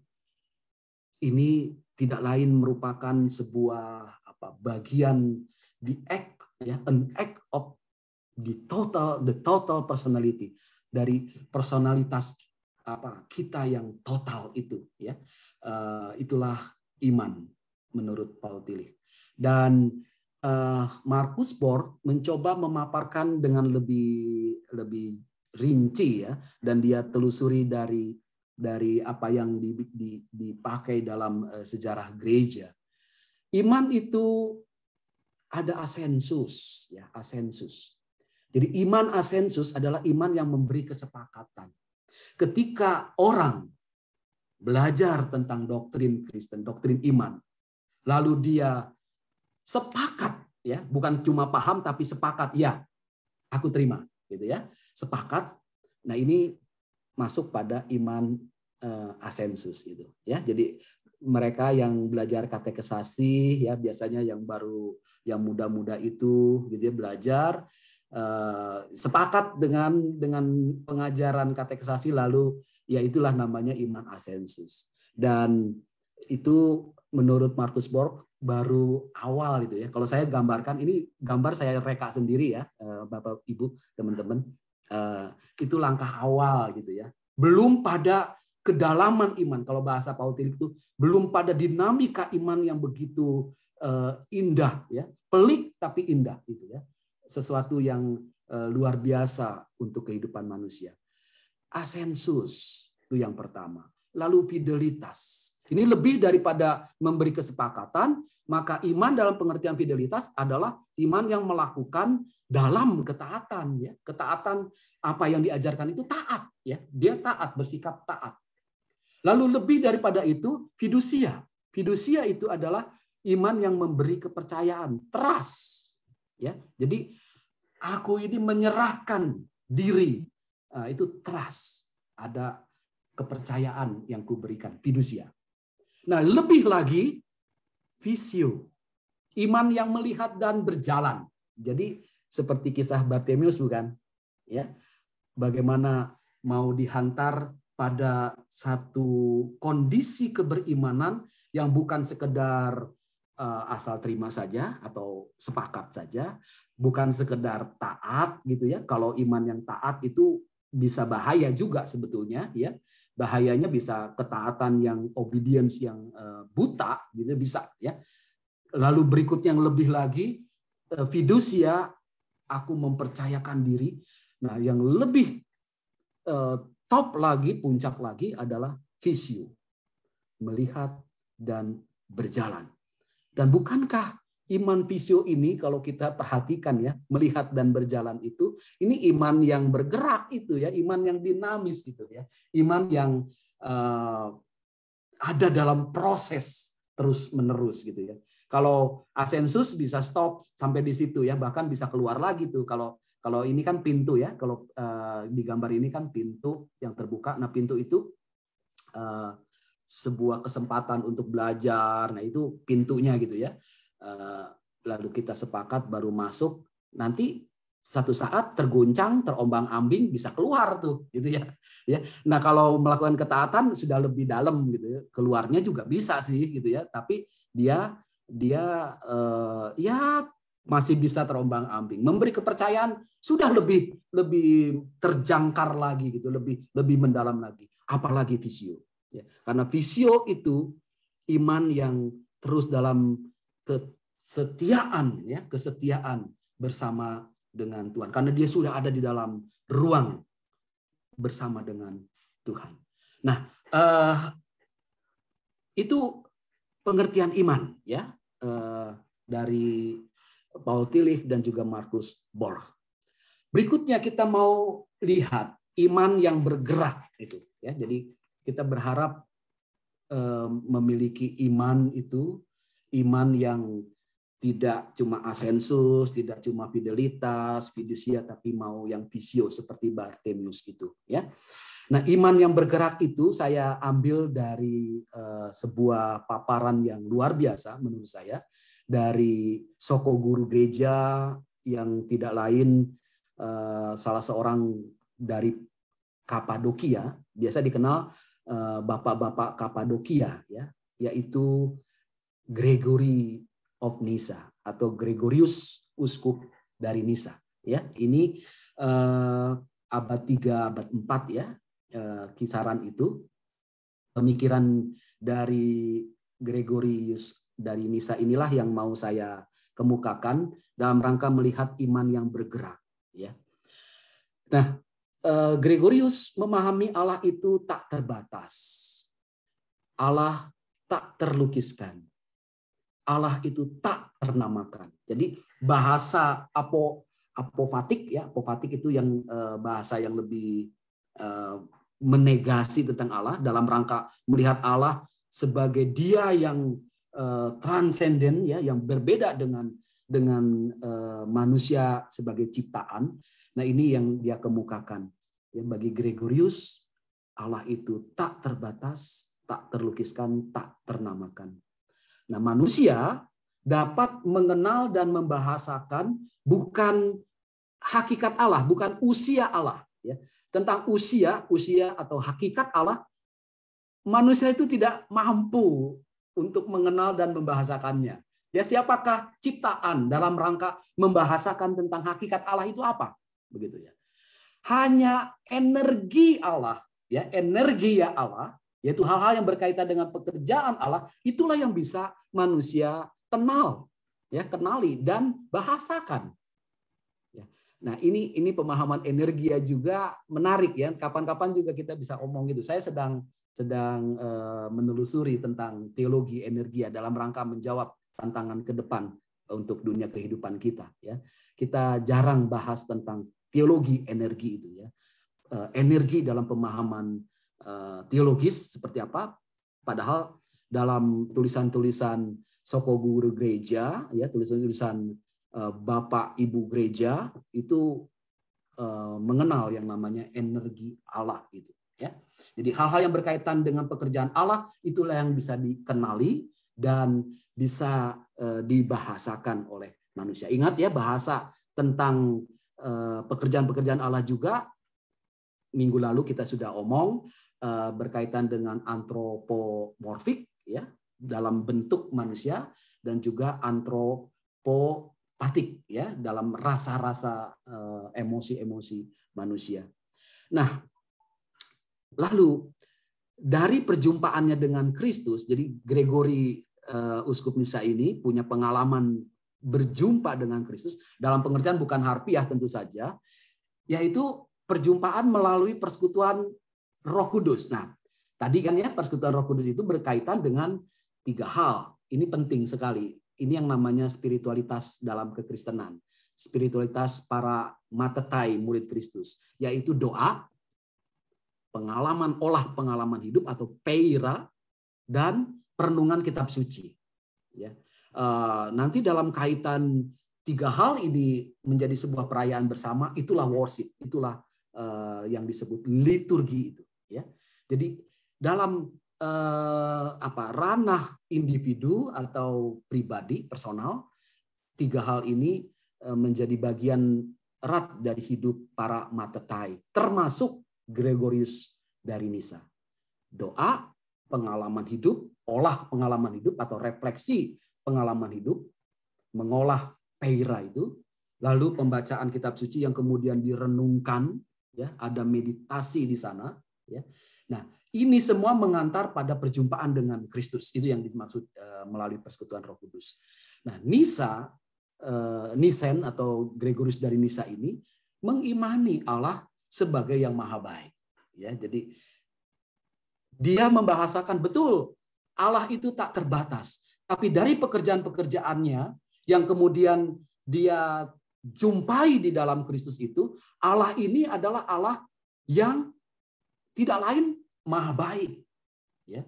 Speaker 1: ini tidak lain merupakan sebuah apa bagian di act ya an act of the total the total personality dari personalitas apa kita yang total itu ya eh, itulah iman menurut Paul Tillich dan uh, eh, Markus Borg mencoba memaparkan dengan lebih lebih rinci ya dan dia telusuri dari dari apa yang dipakai dalam eh, sejarah gereja iman itu ada asensus ya asensus jadi iman asensus adalah iman yang memberi kesepakatan Ketika orang belajar tentang doktrin Kristen, doktrin iman, lalu dia sepakat ya, bukan cuma paham tapi sepakat ya, aku terima gitu ya. Sepakat. Nah, ini masuk pada iman uh, asensus itu ya. Jadi mereka yang belajar katekesasi ya biasanya yang baru yang muda-muda itu gitu ya belajar Eh, sepakat dengan dengan pengajaran kateksasi lalu ya itulah namanya iman asensus dan itu menurut Markus Borg baru awal itu ya. Kalau saya gambarkan ini gambar saya reka sendiri ya eh, Bapak Ibu teman-teman eh, itu langkah awal gitu ya. Belum pada kedalaman iman kalau bahasa Paul Tillich itu belum pada dinamika iman yang begitu indah ya pelik tapi indah gitu ya sesuatu yang eh, luar biasa untuk kehidupan manusia. Asensus itu yang pertama. Lalu fidelitas. Ini lebih daripada memberi kesepakatan, maka iman dalam pengertian fidelitas adalah iman yang melakukan dalam ketaatan ya. Ketaatan apa yang diajarkan itu taat ya. Dia taat, bersikap taat. Lalu lebih daripada itu fidusia. Fidusia itu adalah iman yang memberi kepercayaan, trust ya jadi aku ini menyerahkan diri ah, itu trust ada kepercayaan yang kuberikan fidusia nah lebih lagi visio iman yang melihat dan berjalan jadi seperti kisah Bartemius bukan ya bagaimana mau dihantar pada satu kondisi keberimanan yang bukan sekedar Eh, asal terima saja atau sepakat saja, bukan sekedar taat gitu ya. Kalau iman yang taat itu bisa bahaya juga sebetulnya ya. Bahayanya bisa ketaatan yang obedience yang eh, buta gitu bisa ya. Lalu berikut yang lebih lagi fidusia eh, ya, aku mempercayakan diri. Nah, yang lebih top lagi puncak lagi adalah visio melihat dan berjalan dan bukankah iman visio ini kalau kita perhatikan ya, melihat dan berjalan itu, ini iman yang bergerak itu ya, iman yang dinamis gitu ya. Iman yang uh, ada dalam proses terus-menerus gitu ya. Kalau asensus bisa stop sampai di situ ya, bahkan bisa keluar lagi tuh kalau kalau ini kan pintu ya, kalau uh, di gambar ini kan pintu yang terbuka. Nah, pintu itu uh, sebuah kesempatan untuk belajar. Nah, itu pintunya gitu ya. Eh, lalu kita sepakat baru masuk. Nanti satu saat terguncang, terombang-ambing bisa keluar tuh, gitu ya. Ya. Nah, kalau melakukan ketaatan sudah lebih dalam gitu ya. Keluarnya juga bisa sih gitu ya, tapi dia dia uh, ya masih bisa terombang-ambing. Memberi kepercayaan sudah lebih lebih terjangkar lagi gitu, lebih lebih mendalam lagi. Apalagi visio. Ya, karena visio itu iman yang terus dalam kesetiaan, ya, kesetiaan bersama dengan Tuhan. Karena dia sudah ada di dalam ruang bersama dengan Tuhan. Nah, uh, itu pengertian iman, ya, uh, dari Paul Tillich dan juga Markus Borg. Berikutnya kita mau lihat iman yang bergerak itu ya. Jadi kita berharap eh, memiliki iman itu, iman yang tidak cuma asensus, tidak cuma fidelitas, fidusia, tapi mau yang visio seperti Bartemius itu. Ya. Nah, iman yang bergerak itu saya ambil dari eh, sebuah paparan yang luar biasa menurut saya dari soko guru gereja yang tidak lain eh, salah seorang dari Kapadokia, biasa dikenal Eh, bapak-bapak Kapadokia ya, yaitu Gregory of Nisa atau Gregorius uskup dari Nisa ya. Ini eh, abad 3 abad 4 ya eh, kisaran itu pemikiran dari Gregorius dari Nisa inilah yang mau saya kemukakan dalam rangka melihat iman yang bergerak ya. Nah, Eh, Gregorius memahami Allah itu tak terbatas. Allah tak terlukiskan. Allah itu tak ternamakan. Jadi bahasa apo apofatik ya, apofatik itu yang eh, bahasa yang lebih eh, menegasi tentang Allah dalam rangka melihat Allah sebagai dia yang transenden ya yang berbeda dengan dengan manusia sebagai ciptaan Nah ini yang dia kemukakan. Ya, bagi Gregorius, Allah itu tak terbatas, tak terlukiskan, tak ternamakan. Nah manusia dapat mengenal dan membahasakan bukan hakikat Allah, bukan usia Allah. Ya. Tentang usia, usia atau hakikat Allah, manusia itu tidak mampu untuk mengenal dan membahasakannya. Ya siapakah ciptaan dalam rangka membahasakan tentang hakikat Allah itu apa? begitu ya. Hanya energi Allah, ya energi ya Allah, yaitu hal-hal yang berkaitan dengan pekerjaan Allah, itulah yang bisa manusia kenal, ya kenali dan bahasakan. Ya. Nah ini ini pemahaman ya juga menarik ya. Kapan-kapan juga kita bisa omong gitu. Saya sedang sedang eh, menelusuri tentang teologi energi ya dalam rangka menjawab tantangan ke depan untuk dunia kehidupan kita ya. Kita jarang bahas tentang teologi energi itu ya. Eh, energi dalam pemahaman eh, teologis seperti apa? Padahal dalam tulisan-tulisan Soko Guru Gereja, ya tulisan-tulisan eh, Bapak Ibu Gereja itu mengenal yang namanya energi Allah itu ya. Jadi hal-hal yang berkaitan dengan pekerjaan Allah itulah yang bisa dikenali dan bisa dibahasakan oleh manusia. Ingat ya bahasa tentang Eh, pekerjaan-pekerjaan Allah juga minggu lalu kita sudah omong eh, berkaitan dengan antropomorfik ya dalam bentuk manusia dan juga antropopatik ya dalam rasa-rasa eh, emosi-emosi manusia. Nah, lalu dari perjumpaannya dengan Kristus, jadi Gregory uh, Uskup Nisa ini punya pengalaman berjumpa dengan Kristus dalam pengertian bukan harfiah tentu saja, yaitu perjumpaan melalui persekutuan Roh Kudus. Nah, tadi kan ya persekutuan Roh Kudus itu berkaitan dengan tiga hal. Ini penting sekali. Ini yang namanya spiritualitas dalam kekristenan. Spiritualitas para matetai murid Kristus, yaitu doa, pengalaman olah pengalaman hidup atau peira dan perenungan kitab suci. Ya. Eh, nanti dalam kaitan tiga hal ini menjadi sebuah perayaan bersama, itulah worship, itulah eh, yang disebut liturgi itu. Ya, jadi dalam eh, apa ranah individu atau pribadi personal tiga hal ini menjadi bagian erat dari hidup para matetai, termasuk Gregorius dari Nisa. Doa, pengalaman hidup, olah pengalaman hidup atau refleksi pengalaman hidup, mengolah peira itu, lalu pembacaan kitab suci yang kemudian direnungkan, ya, ada meditasi di sana, ya. Nah, ini semua mengantar pada perjumpaan dengan Kristus. Itu yang dimaksud eh, melalui persekutuan Roh Kudus. Nah, Nisa eh, Nisen atau Gregorius dari Nisa ini mengimani Allah sebagai yang maha baik. Ya, jadi dia membahasakan betul Allah itu tak terbatas. Tapi dari pekerjaan-pekerjaannya yang kemudian dia jumpai di dalam Kristus itu, Allah ini adalah Allah yang tidak lain maha baik. Ya.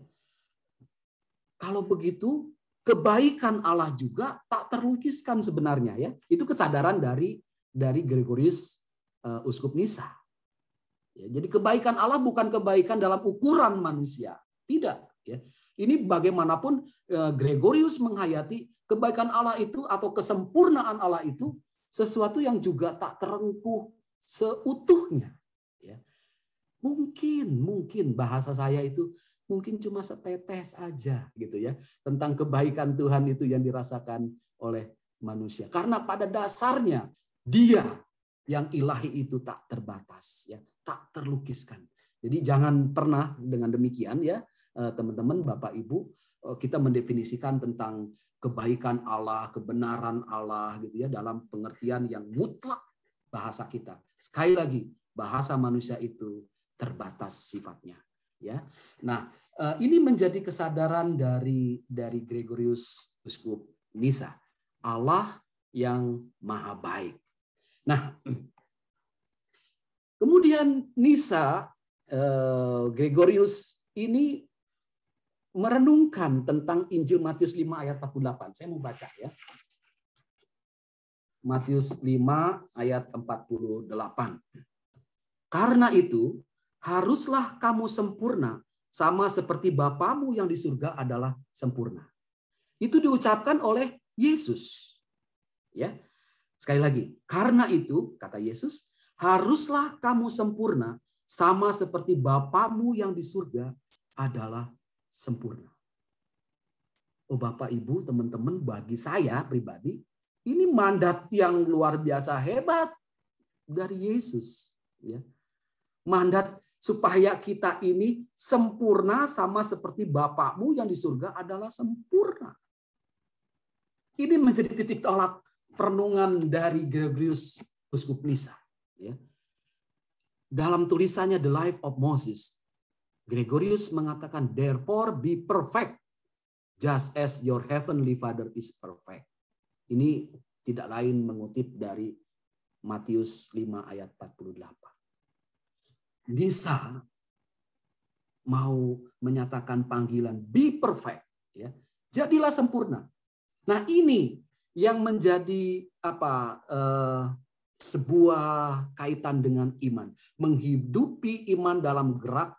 Speaker 1: Kalau begitu, kebaikan Allah juga tak terlukiskan sebenarnya ya. Itu kesadaran dari dari Gregorius uh, eh, Uskup Nisa. Ya, jadi kebaikan Allah bukan kebaikan dalam ukuran manusia, tidak. Ya. Ini bagaimanapun eh, Gregorius menghayati kebaikan Allah itu atau kesempurnaan Allah itu sesuatu yang juga tak terengkuh seutuhnya. Ya. Mungkin, mungkin bahasa saya itu mungkin cuma setetes aja gitu ya tentang kebaikan Tuhan itu yang dirasakan oleh manusia. Karena pada dasarnya dia yang ilahi itu tak terbatas ya, tak terlukiskan. Jadi jangan pernah dengan demikian ya Eh, teman-teman, Bapak Ibu, eh, kita mendefinisikan tentang kebaikan Allah, kebenaran Allah gitu ya dalam pengertian yang mutlak bahasa kita. Sekali lagi, bahasa manusia itu terbatas sifatnya, ya. Nah, eh, ini menjadi kesadaran dari dari Gregorius Uskup Nisa. Allah yang maha baik. Nah, [CLEARS THROAT] kemudian Nisa Gregorius ini merenungkan tentang Injil Matius 5 ayat 48. Saya mau baca ya. Matius 5 ayat 48. Karena itu, haruslah kamu sempurna sama seperti Bapamu yang di surga adalah sempurna. Itu diucapkan oleh Yesus. Ya. Sekali lagi, karena itu kata Yesus, haruslah kamu sempurna sama seperti Bapamu yang di surga adalah sempurna. Oh Bapak Ibu, teman-teman, bagi saya pribadi, ini mandat yang luar biasa hebat dari Yesus. Ya. Mandat supaya kita ini sempurna sama seperti Bapakmu yang di surga adalah sempurna. Ini menjadi titik tolak perenungan dari Gregorius Uskup Nisa. Ya. Dalam tulisannya The Life of Moses, Gregorius mengatakan, therefore be perfect, just as your heavenly Father is perfect. Ini tidak lain mengutip dari Matius 5 ayat 48. Bisa mau menyatakan panggilan be perfect, ya. Jadilah sempurna. Nah, ini yang menjadi apa eh, sebuah kaitan dengan iman, menghidupi iman dalam gerak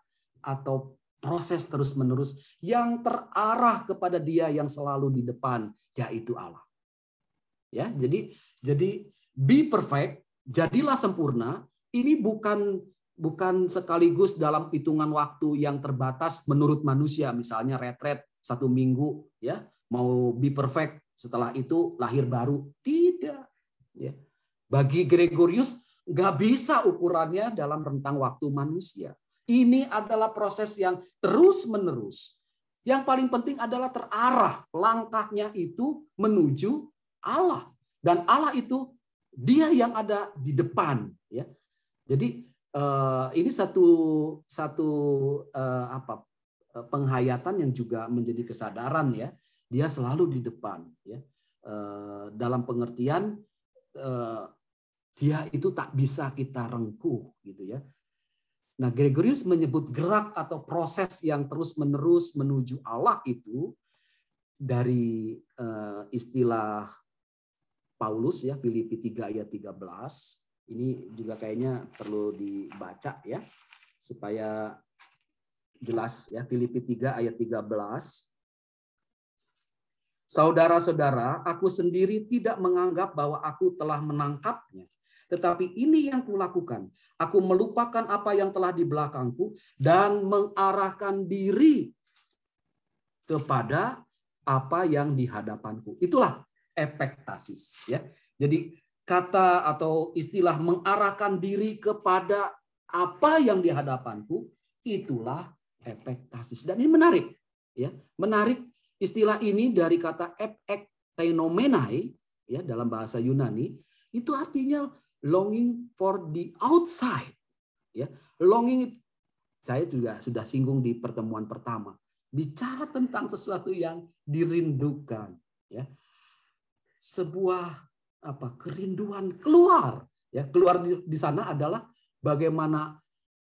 Speaker 1: atau proses terus-menerus yang terarah kepada Dia yang selalu di depan, yaitu Allah. Ya, jadi jadi be perfect, jadilah sempurna. Ini bukan bukan sekaligus dalam hitungan waktu yang terbatas menurut manusia, misalnya retret satu minggu, ya mau be perfect setelah itu lahir baru. Tidak. Ya. Bagi Gregorius nggak bisa ukurannya dalam rentang waktu manusia. Ini adalah proses yang terus-menerus. Yang paling penting adalah terarah langkahnya itu menuju Allah dan Allah itu dia yang ada di depan ya. Jadi eh, ini satu satu eh, apa eh, penghayatan yang juga menjadi kesadaran ya. Dia selalu di depan ya. dalam pengertian dia itu tak bisa kita rengkuh gitu ya. Nah, Gregorius menyebut gerak atau proses yang terus-menerus menuju Allah itu dari eh, istilah Paulus ya Filipi 3 ayat 13. Ini juga kayaknya perlu dibaca ya supaya jelas ya Filipi 3 ayat 13. Saudara-saudara, aku sendiri tidak menganggap bahwa aku telah menangkapnya. Tetapi ini yang kulakukan. Aku melupakan apa yang telah di belakangku dan mengarahkan diri kepada apa yang di hadapanku. Itulah epektasis. Ya. Jadi kata atau istilah mengarahkan diri kepada apa yang di hadapanku, itulah epektasis. Dan ini menarik. ya Menarik istilah ini dari kata epektenomenai, ya dalam bahasa Yunani, itu artinya longing for the outside. Ya, longing saya juga sudah singgung di pertemuan pertama. Bicara tentang sesuatu yang dirindukan, ya. Sebuah apa kerinduan keluar, ya. Keluar di, di sana adalah bagaimana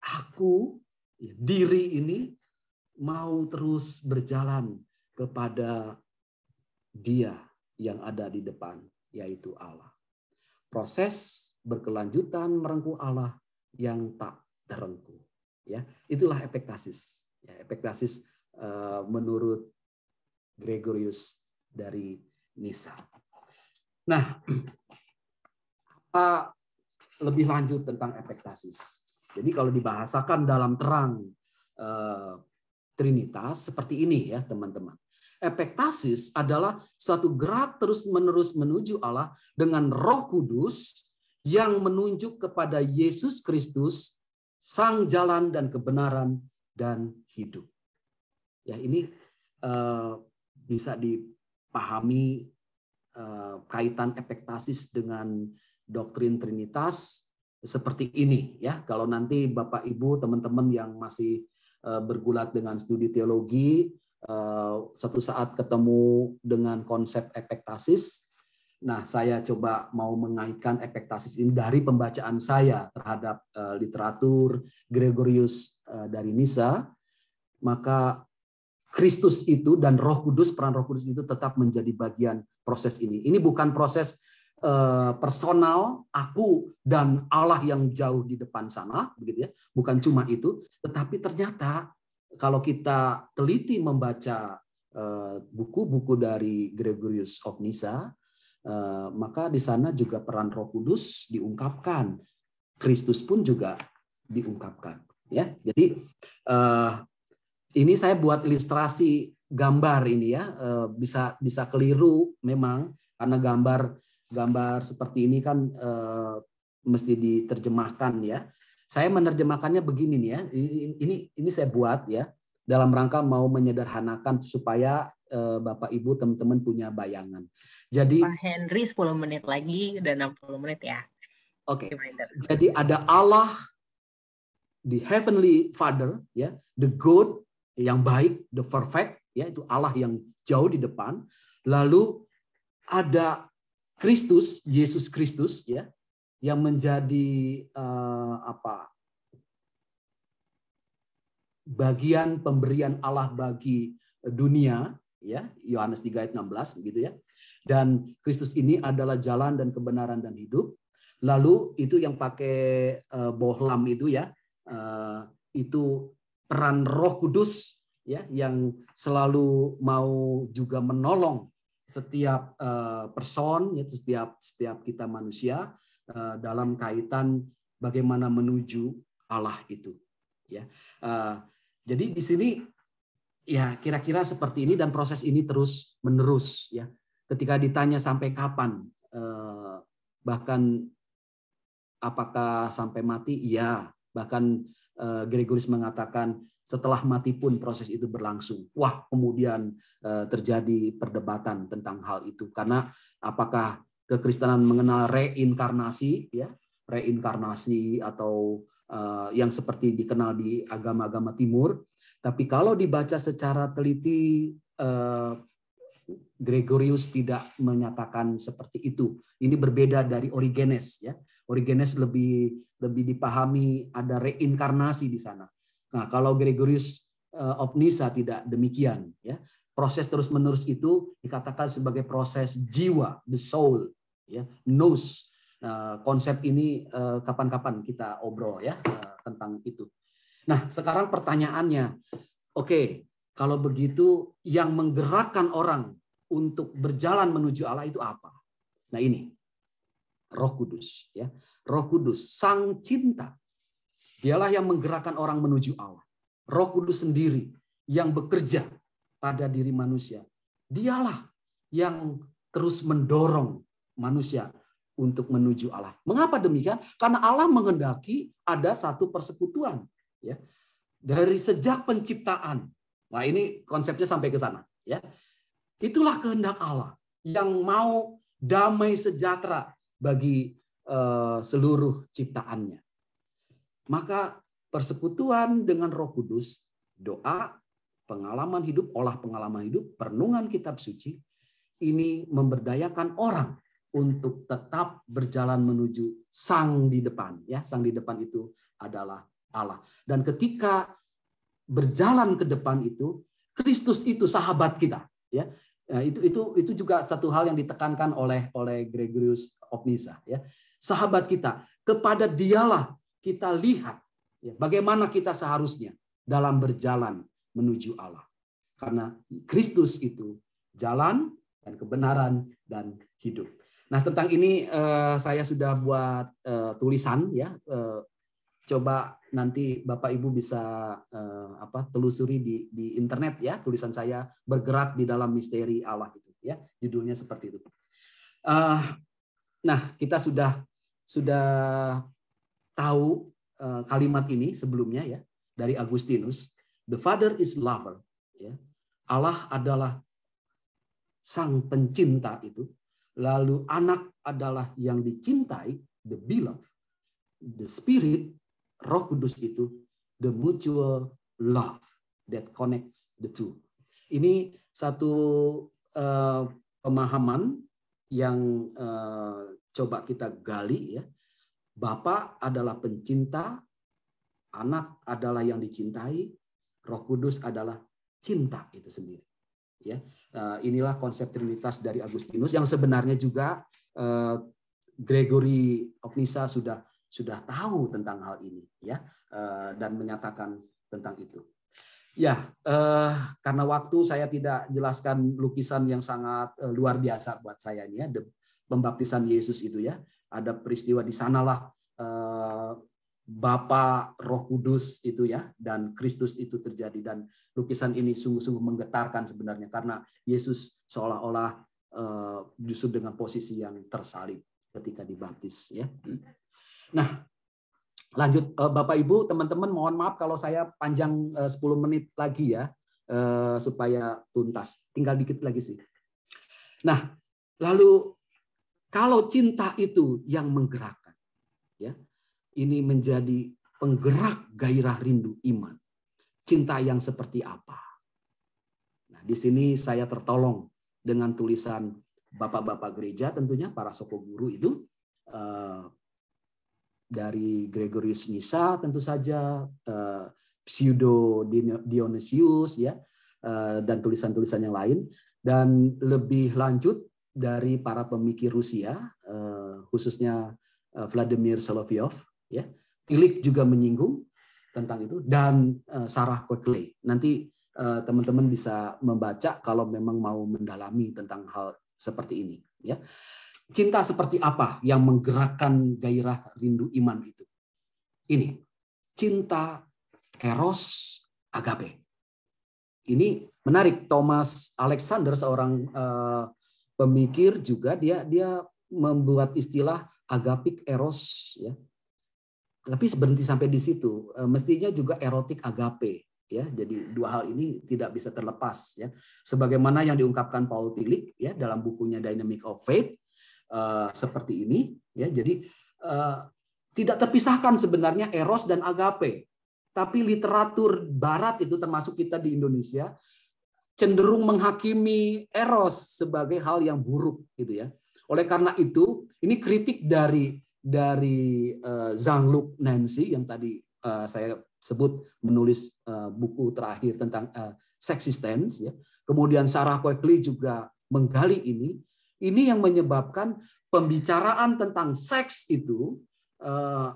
Speaker 1: aku ya, diri ini mau terus berjalan kepada dia yang ada di depan, yaitu Allah. Proses berkelanjutan merengkuh Allah yang tak terengkuh. Ya, itulah epektasis. Ya, epektasis eh, menurut Gregorius dari Nisa. Nah, [CLEARS THROAT] apa lebih lanjut tentang epektasis? Jadi kalau dibahasakan dalam terang uh, Trinitas seperti ini ya teman-teman. Epektasis adalah suatu gerak terus-menerus menuju Allah dengan roh kudus yang menunjuk kepada Yesus Kristus, sang jalan dan kebenaran dan hidup. Ya, ini uh, bisa dipahami uh, kaitan efektasis dengan doktrin Trinitas seperti ini ya. Kalau nanti Bapak Ibu, teman-teman yang masih uh, bergulat dengan studi teologi, uh, satu saat ketemu dengan konsep efektasis. Nah, saya coba mau mengaitkan ekspektasi ini dari pembacaan saya terhadap uh, literatur Gregorius uh, dari Nisa, maka Kristus itu dan Roh Kudus, peran Roh Kudus itu tetap menjadi bagian proses ini. Ini bukan proses uh, personal aku dan Allah yang jauh di depan sana, begitu ya. Bukan cuma itu, tetapi ternyata kalau kita teliti membaca buku-buku dari Gregorius of Nisa Eh, maka di sana juga peran Roh Kudus diungkapkan. Kristus pun juga diungkapkan, ya. Jadi eh, ini saya buat ilustrasi gambar ini ya, eh, bisa bisa keliru memang karena gambar gambar seperti ini kan mesti diterjemahkan ya. Saya menerjemahkannya begini nih ya. Ini ini saya buat ya dalam rangka mau menyederhanakan supaya Eh, bapak Ibu teman-teman punya bayangan. Jadi Pak Henry 10 menit lagi dan 60 menit ya. Oke. Okay. Jadi ada Allah di heavenly father ya, the good yang baik, the perfect ya itu Allah yang jauh di depan. Lalu ada Kristus, Yesus Kristus ya yang menjadi uh, apa? bagian pemberian Allah bagi dunia ya Yohanes 3 ayat 16 gitu ya. Dan Kristus ini adalah jalan dan kebenaran dan hidup. Lalu itu yang pakai eh, bohlam itu ya, eh, itu peran Roh Kudus ya yang selalu mau juga menolong setiap eh, person ya setiap setiap kita manusia dalam kaitan bagaimana menuju Allah itu ya. jadi di sini ya kira-kira seperti ini dan proses ini terus menerus ya ketika ditanya sampai kapan eh, bahkan apakah sampai mati ya bahkan eh, Gregorius mengatakan setelah mati pun proses itu berlangsung. Wah, kemudian eh, terjadi perdebatan tentang hal itu karena apakah kekristenan mengenal reinkarnasi ya, reinkarnasi atau eh, yang seperti dikenal di agama-agama timur tapi kalau dibaca secara teliti, eh, Gregorius tidak menyatakan seperti itu. Ini berbeda dari Origenes. Ya. Origenes lebih lebih dipahami ada reinkarnasi di sana. Nah, kalau Gregorius eh, of Nisa tidak demikian. Ya. Proses terus-menerus itu dikatakan sebagai proses jiwa, the soul, ya, nose. Nah, konsep ini eh, kapan-kapan kita obrol ya tentang itu. Nah, sekarang pertanyaannya, oke, okay, kalau begitu yang menggerakkan orang untuk berjalan menuju Allah itu apa? Nah, ini Roh Kudus ya. Roh Kudus sang cinta. Dialah yang menggerakkan orang menuju Allah. Roh Kudus sendiri yang bekerja pada diri manusia. Dialah yang terus mendorong manusia untuk menuju Allah. Mengapa demikian? Karena Allah menghendaki ada satu persekutuan ya dari sejak penciptaan nah ini konsepnya sampai ke sana ya itulah kehendak Allah yang mau damai sejahtera bagi uh, seluruh ciptaannya maka persekutuan dengan Roh Kudus doa pengalaman hidup olah pengalaman hidup perenungan kitab suci ini memberdayakan orang untuk tetap berjalan menuju sang di depan ya sang di depan itu adalah Allah. Dan ketika berjalan ke depan itu, Kristus itu sahabat kita, ya. Nah, itu itu itu juga satu hal yang ditekankan oleh oleh Gregorius Ognisa ya sahabat kita kepada dialah kita lihat ya, bagaimana kita seharusnya dalam berjalan menuju Allah karena Kristus itu jalan dan kebenaran dan hidup nah tentang ini eh, saya sudah buat eh, tulisan ya eh, coba nanti Bapak Ibu bisa uh, apa telusuri di di internet ya tulisan saya bergerak di dalam misteri Allah itu ya judulnya seperti itu. Uh, nah kita sudah sudah tahu uh, kalimat ini sebelumnya ya dari Agustinus the Father is lover ya Allah adalah sang pencinta itu lalu anak adalah yang dicintai the beloved the Spirit Roh Kudus itu the mutual love that connects the two. Ini satu uh, pemahaman yang uh, coba kita gali ya. Bapak adalah pencinta, anak adalah yang dicintai, Roh Kudus adalah cinta itu sendiri. Ya, uh, inilah konsep trinitas dari Agustinus yang sebenarnya juga uh, Gregory Nisa sudah sudah tahu tentang hal ini ya eh, dan menyatakan tentang itu. Ya, eh, karena waktu saya tidak jelaskan lukisan yang sangat eh, luar biasa buat saya ini ya, pembaptisan Yesus itu ya. Ada peristiwa di sanalah eh, Bapa Roh Kudus itu ya dan Kristus itu terjadi dan lukisan ini sungguh-sungguh menggetarkan sebenarnya karena Yesus seolah-olah eh, justru dengan posisi yang tersalib ketika dibaptis ya. Nah, lanjut eh, Bapak Ibu, teman-teman mohon maaf kalau saya panjang 10 eh, menit lagi ya eh, supaya tuntas. Tinggal dikit lagi sih. Nah, lalu kalau cinta itu yang menggerakkan ya. Ini menjadi penggerak gairah rindu iman. Cinta yang seperti apa? Nah, di sini saya tertolong dengan tulisan bapak-bapak gereja tentunya para soko guru itu dari Gregorius Nisa tentu saja eh, pseudo Dionysius ya eh, dan tulisan-tulisan yang lain dan lebih lanjut dari para pemikir Rusia eh, khususnya Vladimir Solovyov ya Tilik juga menyinggung tentang itu dan Sarah Coakley nanti teman-teman bisa membaca kalau memang mau mendalami tentang hal seperti ini ya Cinta seperti apa yang menggerakkan gairah rindu iman itu? Ini cinta eros agape. Ini menarik. Thomas Alexander seorang eh, pemikir juga dia dia membuat istilah agapik eros ya. Tapi berhenti sampai di situ. Eh, mestinya juga erotik agape ya jadi dua hal ini tidak bisa terlepas ya sebagaimana yang diungkapkan Paul Tillich ya dalam bukunya Dynamic of Faith Eh, seperti ini ya jadi eh, tidak terpisahkan sebenarnya eros dan agape tapi literatur barat itu termasuk kita di Indonesia cenderung menghakimi eros sebagai hal yang buruk gitu ya oleh karena itu ini kritik dari dari eh, Zhang Luk Nancy yang tadi saya sebut menulis buku terakhir tentang uh, ya. Kemudian Sarah Quigley juga menggali ini ini yang menyebabkan pembicaraan tentang seks itu eh,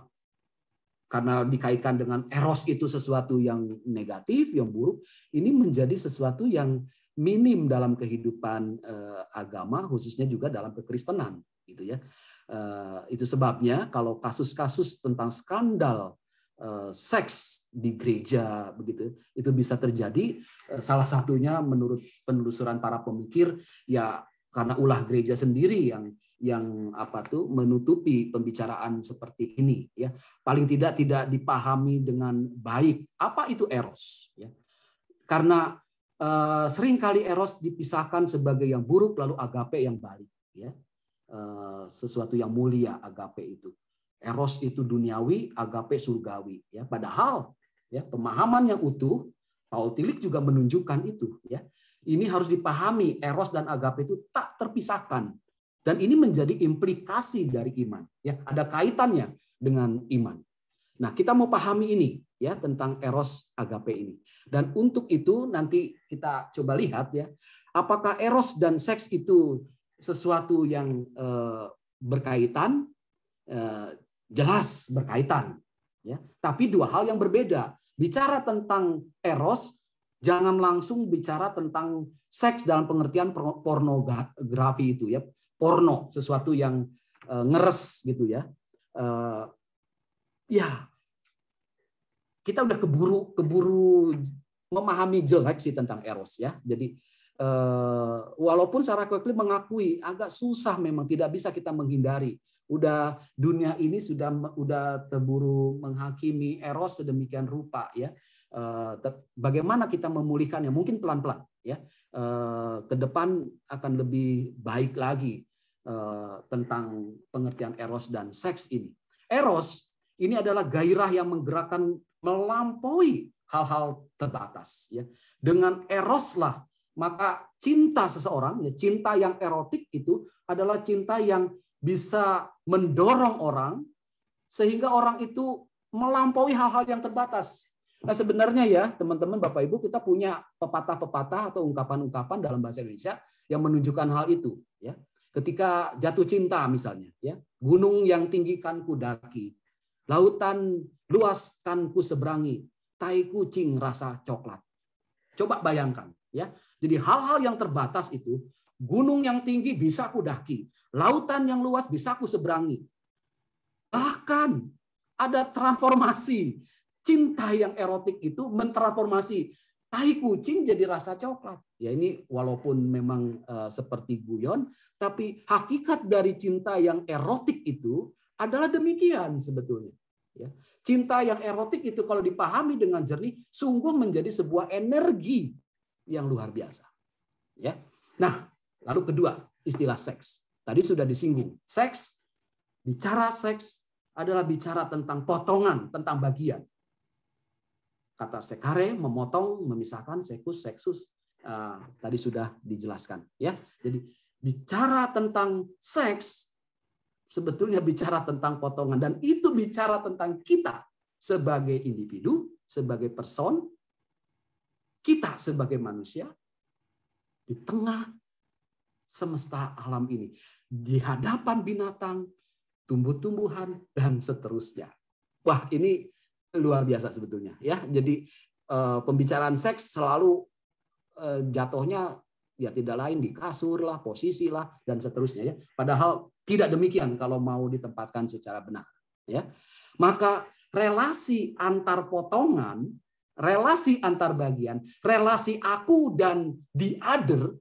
Speaker 1: karena dikaitkan dengan eros itu sesuatu yang negatif, yang buruk, ini menjadi sesuatu yang minim dalam kehidupan eh, agama khususnya juga dalam kekristenan gitu ya eh, itu sebabnya kalau kasus-kasus tentang skandal seks di gereja begitu itu bisa terjadi salah satunya menurut penelusuran para pemikir ya karena ulah gereja sendiri yang yang apa tuh menutupi pembicaraan seperti ini ya paling tidak tidak dipahami dengan baik apa itu eros ya karena e, seringkali eros dipisahkan sebagai yang buruk lalu agape yang baik ya e, sesuatu yang mulia agape itu eros itu duniawi agape surgawi ya padahal ya pemahaman yang utuh Paul tillich juga menunjukkan itu ya ini harus dipahami, eros dan agape itu tak terpisahkan. Dan ini menjadi implikasi dari iman. Ya, ada kaitannya dengan iman. Nah, kita mau pahami ini ya tentang eros agape ini. Dan untuk itu nanti kita coba lihat ya, apakah eros dan seks itu sesuatu yang eh, berkaitan eh, jelas berkaitan ya, tapi dua hal yang berbeda. Bicara tentang eros Jangan langsung bicara tentang seks dalam pengertian pornografi itu ya, porno sesuatu yang eh, ngeres gitu ya. Eh, ya kita udah keburu keburu memahami jelek sih tentang eros ya. Jadi eh, walaupun secara Kuekli mengakui agak susah memang tidak bisa kita menghindari udah dunia ini sudah udah terburu menghakimi eros sedemikian rupa ya Eh, bagaimana kita memulihkannya mungkin pelan-pelan ya eh, ke depan akan lebih baik lagi eh, tentang pengertian eros dan seks ini eros ini adalah gairah yang menggerakkan melampaui hal-hal terbatas ya dengan eroslah maka cinta seseorang ya cinta yang erotik itu adalah cinta yang bisa mendorong orang sehingga orang itu melampaui hal-hal yang terbatas Nah sebenarnya ya teman-teman Bapak Ibu kita punya pepatah-pepatah atau ungkapan-ungkapan dalam bahasa Indonesia yang menunjukkan hal itu ya. Ketika jatuh cinta misalnya ya, gunung yang tinggikan kan ku daki, lautan luas kan ku seberangi, tai kucing rasa coklat. Coba bayangkan ya. Jadi hal-hal yang terbatas itu, gunung yang tinggi bisa ku daki, lautan yang luas bisa ku seberangi. Bahkan ada transformasi cinta yang erotik itu mentransformasi tahi kucing jadi rasa coklat. Ya ini walaupun memang eh, seperti guyon, tapi hakikat dari cinta yang erotik itu adalah demikian sebetulnya. Ya, cinta yang erotik itu kalau dipahami dengan jernih, sungguh menjadi sebuah energi yang luar biasa. Ya. Nah, lalu kedua istilah seks. Tadi sudah disinggung. Seks, bicara seks adalah bicara tentang potongan, tentang bagian. Kata sekare memotong, memisahkan sekus, seksus uh, tadi sudah dijelaskan ya. Jadi bicara tentang seks sebetulnya bicara tentang potongan dan itu bicara tentang kita sebagai individu, sebagai person, kita sebagai manusia di tengah semesta alam ini, di hadapan binatang, tumbuh-tumbuhan dan seterusnya. Wah, ini luar biasa sebetulnya ya. Jadi eh, pembicaraan seks selalu eh, jatuhnya ya tidak lain di kasur lah, posisi lah dan seterusnya ya. Padahal tidak demikian kalau mau ditempatkan secara benar ya. Maka relasi antar potongan, relasi antar bagian, relasi aku dan the other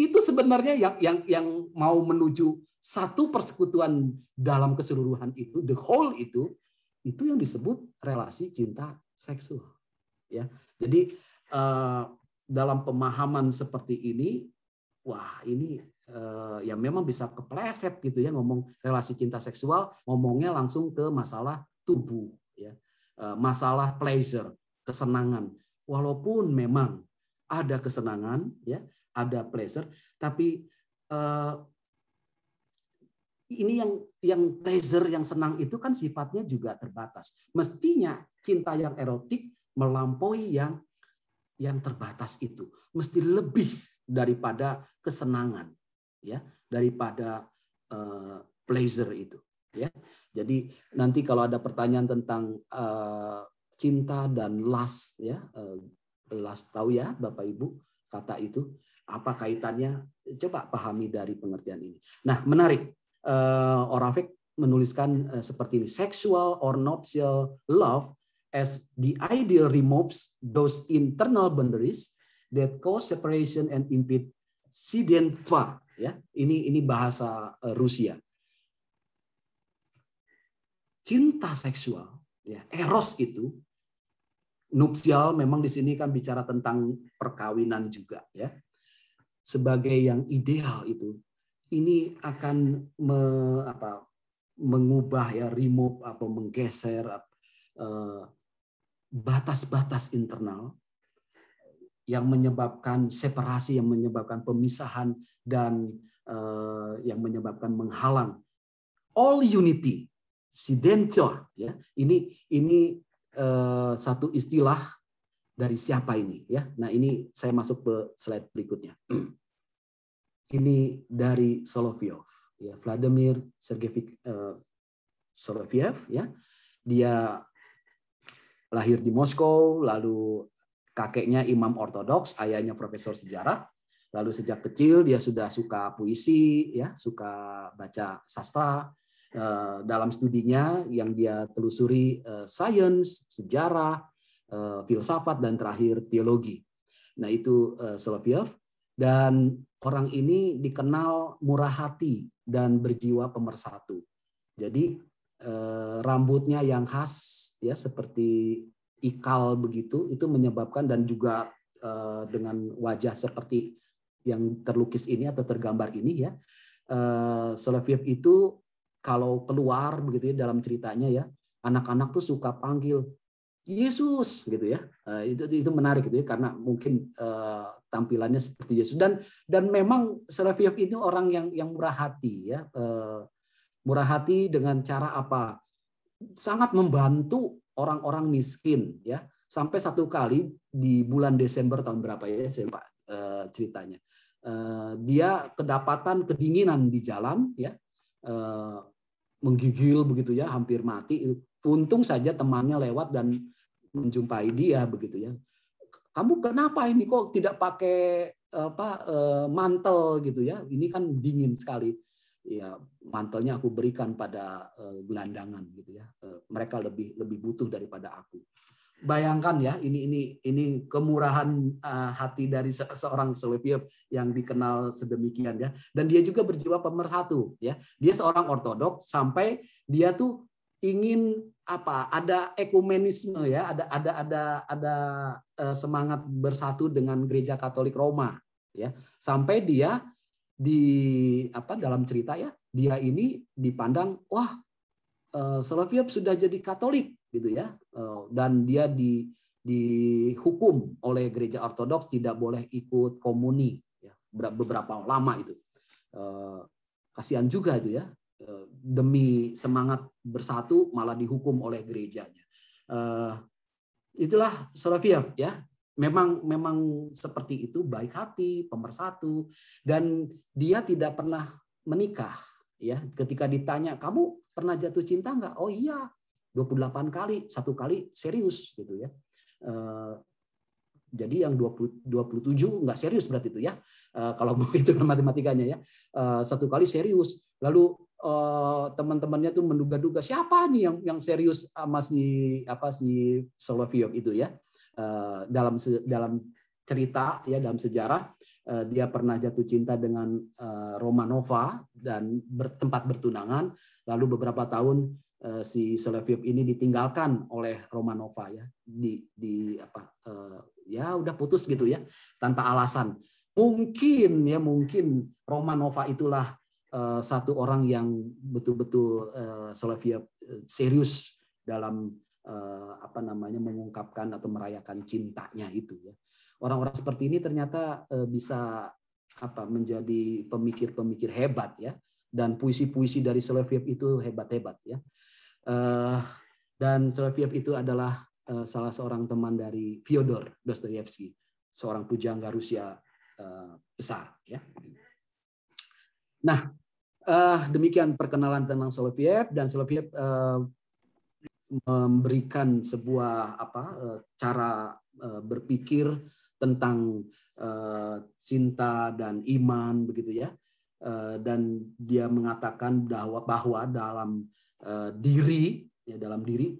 Speaker 1: itu sebenarnya yang yang yang mau menuju satu persekutuan dalam keseluruhan itu, the whole itu itu yang disebut relasi cinta seksual. Ya, jadi eh, dalam pemahaman seperti ini, wah ini eh, ya memang bisa kepleset gitu ya ngomong relasi cinta seksual, ngomongnya langsung ke masalah tubuh, ya eh, masalah pleasure, kesenangan. Walaupun memang ada kesenangan, ya ada pleasure, tapi ini yang yang pleasure yang senang itu kan sifatnya juga terbatas. Mestinya cinta yang erotik melampaui yang yang terbatas itu. Mesti lebih daripada kesenangan ya, daripada uh, pleasure itu ya. Jadi nanti kalau ada pertanyaan tentang uh, cinta dan lust ya, uh, lust tahu ya Bapak Ibu kata itu apa kaitannya? Coba pahami dari pengertian ini. Nah, menarik uh, eh, Oravik menuliskan uh, seperti ini, sexual or nuptial love as the ideal removes those internal boundaries that cause separation and impede sidentva. Ya, ini ini bahasa uh, Rusia. Cinta seksual, ya, eros itu nuptial memang di sini kan bicara tentang perkawinan juga ya. Sebagai yang ideal itu ini akan me, apa, mengubah ya remove atau menggeser eh, batas-batas uh, internal yang menyebabkan separasi yang menyebabkan pemisahan dan uh, yang menyebabkan menghalang all unity sidentor ya ini ini uh, satu istilah dari siapa ini ya nah ini saya masuk ke slide berikutnya [CLEARS THROAT] ini dari Solovyov ya Vladimir Sergeyevich uh, eh, Solovyov ya dia lahir di Moskow lalu kakeknya imam ortodoks ayahnya profesor sejarah lalu sejak kecil dia sudah suka puisi ya suka baca sastra uh, dalam studinya yang dia telusuri uh, sains sejarah uh, filsafat dan terakhir teologi nah itu Soloviev dan orang ini dikenal murah hati dan berjiwa pemersatu. Jadi eh, rambutnya yang khas ya seperti ikal begitu itu menyebabkan dan juga eh, dengan wajah seperti yang terlukis ini atau tergambar ini ya eh, Soloviev itu kalau keluar begitu ya dalam ceritanya ya anak-anak tuh suka panggil Yesus gitu ya. Eh, itu itu menarik gitu ya karena mungkin tampilannya seperti Yesus dan dan memang Serafiov itu orang yang yang murah hati ya eh, murah hati dengan cara apa sangat membantu orang-orang miskin ya sampai satu kali di bulan Desember tahun berapa ya saya pak eh, ceritanya eh, dia kedapatan kedinginan di jalan ya menggigil begitu ya hampir mati untung saja temannya lewat dan menjumpai dia begitu ya kamu kenapa ini kok tidak pakai apa eh, mantel gitu ya ini kan dingin sekali ya mantelnya aku berikan pada eh, gelandangan gitu ya eh, mereka lebih lebih butuh daripada aku bayangkan ya ini ini ini kemurahan hati dari seorang Swepiep yang dikenal sedemikian ya dan dia juga berjiwa pemersatu ya dia seorang ortodok sampai dia tuh ingin apa ada ekumenisme ya ada ada ada ada eh, semangat bersatu dengan gereja Katolik Roma ya sampai dia di apa dalam cerita ya dia ini dipandang wah eh, Soloviov sudah jadi Katolik gitu ya eh, dan dia di dihukum oleh gereja ortodoks tidak boleh ikut komuni ya beberapa lama itu kasihan juga itu ya Eh, demi semangat bersatu malah dihukum oleh gerejanya. Eh, itulah Sofia ya. Memang memang seperti itu baik hati, pemersatu dan dia tidak pernah menikah ya. Ketika ditanya, "Kamu pernah jatuh cinta enggak?" Oh iya, 28 kali, satu kali serius gitu ya. Eh, jadi yang 20, 27 nggak serius berarti itu ya. Kalau mau [LAUGHS] itu matematikanya ya. Satu kali serius. Lalu Eh, teman-temannya tuh menduga-duga siapa nih yang yang serius sama si apa si Solovyov itu ya eh, dalam dalam cerita ya dalam sejarah eh, dia pernah jatuh cinta dengan Romanova dan bertempat bertunangan lalu beberapa tahun si Solovyov ini ditinggalkan oleh Romanova ya di di apa ya udah putus gitu ya tanpa alasan mungkin ya mungkin Romanova itulah Eh, satu orang yang betul-betul uh, eh, Slavia eh, serius dalam uh, apa namanya mengungkapkan atau merayakan cintanya itu ya. Orang-orang seperti ini ternyata uh, bisa apa menjadi pemikir-pemikir hebat ya dan puisi-puisi dari Slaviev itu hebat-hebat ya. Uh, dan Slaviev itu adalah uh, salah seorang teman dari Fyodor Dostoyevsky, seorang pujangga Rusia uh, besar ya. Nah, Uh, demikian perkenalan tentang Soloviev dan Soloviev uh, eh, memberikan sebuah apa uh, cara uh, berpikir tentang uh, cinta dan iman begitu ya uh, dan dia mengatakan bahwa, bahwa dalam uh, diri ya dalam diri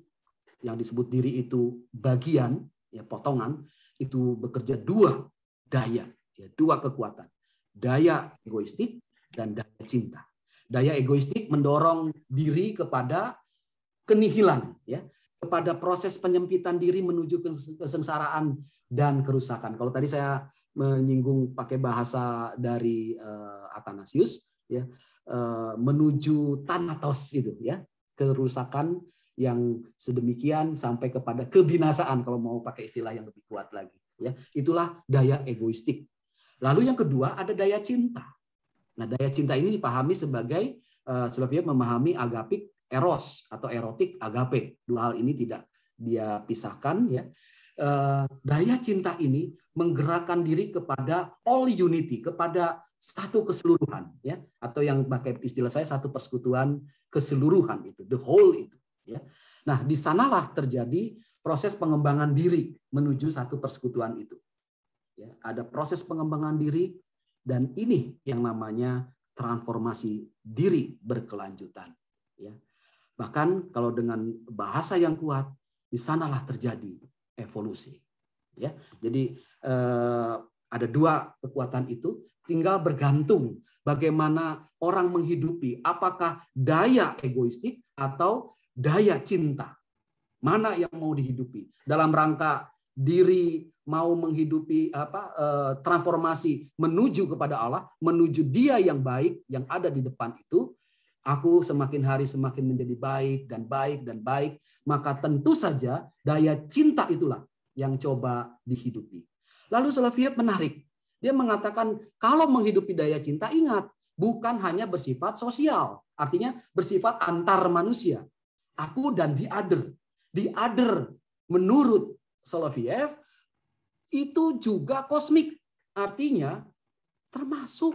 Speaker 1: yang disebut diri itu bagian ya potongan itu bekerja dua daya ya dua kekuatan daya egoistik dan daya cinta Daya egoistik mendorong diri kepada kenihilan, ya, kepada proses penyempitan diri menuju kesengsaraan dan kerusakan. Kalau tadi saya menyinggung pakai bahasa dari uh, Athanasius, ya, uh, menuju Thanatos itu, ya, kerusakan yang sedemikian sampai kepada kebinasaan kalau mau pakai istilah yang lebih kuat lagi ya itulah daya egoistik lalu yang kedua ada daya cinta Nah, daya cinta ini dipahami sebagai eh, sebabnya memahami agapik eros atau erotik agape. Dua hal ini tidak dia pisahkan ya. Eh, daya cinta ini menggerakkan diri kepada all unity, kepada satu keseluruhan ya atau yang pakai istilah saya satu persekutuan keseluruhan itu the whole itu ya. Nah, di sanalah terjadi proses pengembangan diri menuju satu persekutuan itu. Ya, ada proses pengembangan diri dan ini yang namanya transformasi diri berkelanjutan. Ya. Bahkan kalau dengan bahasa yang kuat, di sanalah terjadi evolusi. Ya. Jadi eh, ada dua kekuatan itu, tinggal bergantung bagaimana orang menghidupi, apakah daya egoistik atau daya cinta. Mana yang mau dihidupi? Dalam rangka diri mau menghidupi apa eh, transformasi menuju kepada Allah, menuju Dia yang baik yang ada di depan itu, aku semakin hari semakin menjadi baik dan baik dan baik, maka tentu saja daya cinta itulah yang coba dihidupi. Lalu Salafia menarik. Dia mengatakan kalau menghidupi daya cinta ingat bukan hanya bersifat sosial, artinya bersifat antar manusia. Aku dan the other. The other menurut Soloviev itu juga kosmik. Artinya termasuk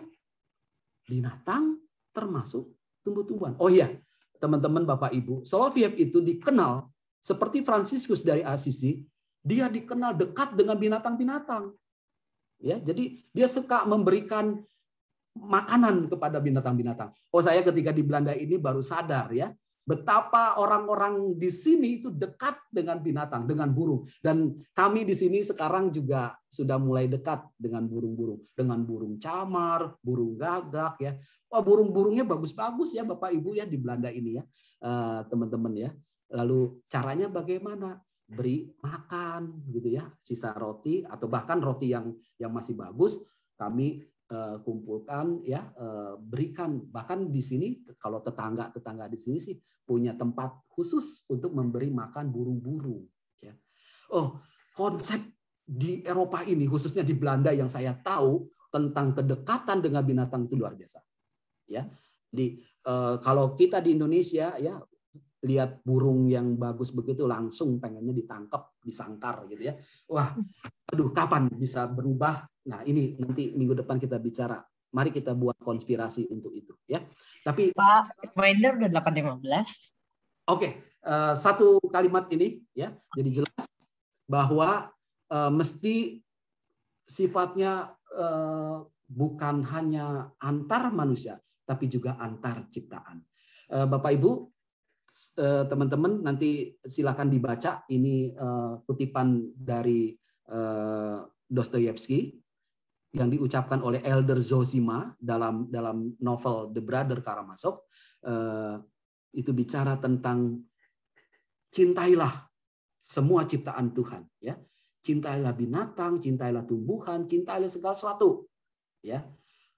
Speaker 1: binatang, termasuk tumbuh-tumbuhan. Oh iya, teman-teman Bapak Ibu, Soloviev itu dikenal seperti Franciscus dari Assisi, dia dikenal dekat dengan binatang-binatang. Ya, jadi dia suka memberikan makanan kepada binatang-binatang. Oh, saya ketika di Belanda ini baru sadar ya, betapa orang-orang di sini itu dekat dengan binatang, dengan burung. Dan kami di sini sekarang juga sudah mulai dekat dengan burung-burung, dengan burung camar, burung gagak ya. Wah, burung-burungnya bagus-bagus ya Bapak Ibu ya di Belanda ini ya. Eh, teman-teman ya. Lalu caranya bagaimana? Beri makan gitu ya, sisa roti atau bahkan roti yang yang masih bagus kami Eh, kumpulkan ya eh, berikan bahkan di sini kalau tetangga tetangga di sini sih punya tempat khusus untuk memberi makan burung-burung ya oh konsep di Eropa ini khususnya di Belanda yang saya tahu tentang kedekatan dengan binatang itu luar biasa ya di eh, kalau kita di Indonesia ya lihat burung yang bagus begitu langsung pengennya ditangkap, disangkar gitu ya. Wah, aduh kapan bisa berubah Nah, ini nanti minggu depan kita bicara. Mari kita buat konspirasi untuk itu ya. Tapi Pak
Speaker 2: Wender udah 8.15. Oke,
Speaker 1: okay. uh, eh, satu kalimat ini ya. Jadi jelas bahwa uh, mesti sifatnya uh, bukan hanya antar manusia tapi juga antar ciptaan. Uh, Bapak Ibu, teman-teman nanti silakan dibaca ini uh, kutipan dari uh, Dostoyevsky yang diucapkan oleh Elder Zosima dalam dalam novel The Brother Karamazov eh, itu bicara tentang cintailah semua ciptaan Tuhan ya cintailah binatang cintailah tumbuhan cintailah segala sesuatu ya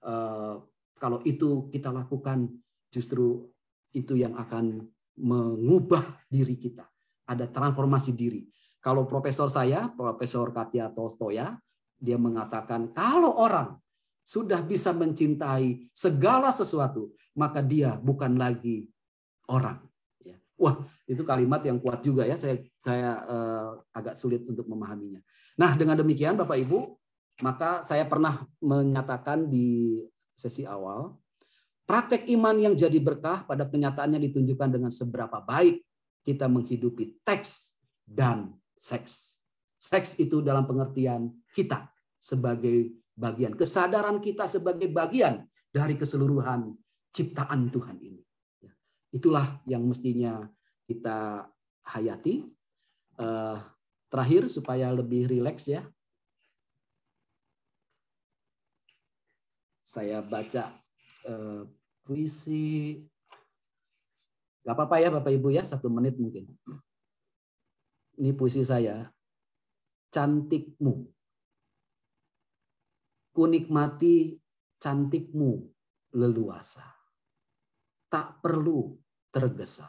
Speaker 1: eh, kalau itu kita lakukan justru itu yang akan mengubah diri kita ada transformasi diri kalau profesor saya profesor Katya Tolstoya dia mengatakan kalau orang sudah bisa mencintai segala sesuatu, maka dia bukan lagi orang. Ya. Wah, itu kalimat yang kuat juga ya. Saya saya eh, agak sulit untuk memahaminya. Nah, dengan demikian Bapak Ibu, maka saya pernah menyatakan di sesi awal, praktek iman yang jadi berkah pada kenyataannya ditunjukkan dengan seberapa baik kita menghidupi teks dan seks. Seks itu dalam pengertian kita sebagai bagian, kesadaran kita sebagai bagian dari keseluruhan ciptaan Tuhan ini. Ya. Itulah yang mestinya kita hayati. Eh, terakhir supaya lebih rileks ya. Saya baca eh, puisi. Gak apa-apa ya Bapak Ibu ya, satu menit mungkin. Ini puisi saya cantikmu. Kunikmati cantikmu leluasa. Tak perlu tergesa.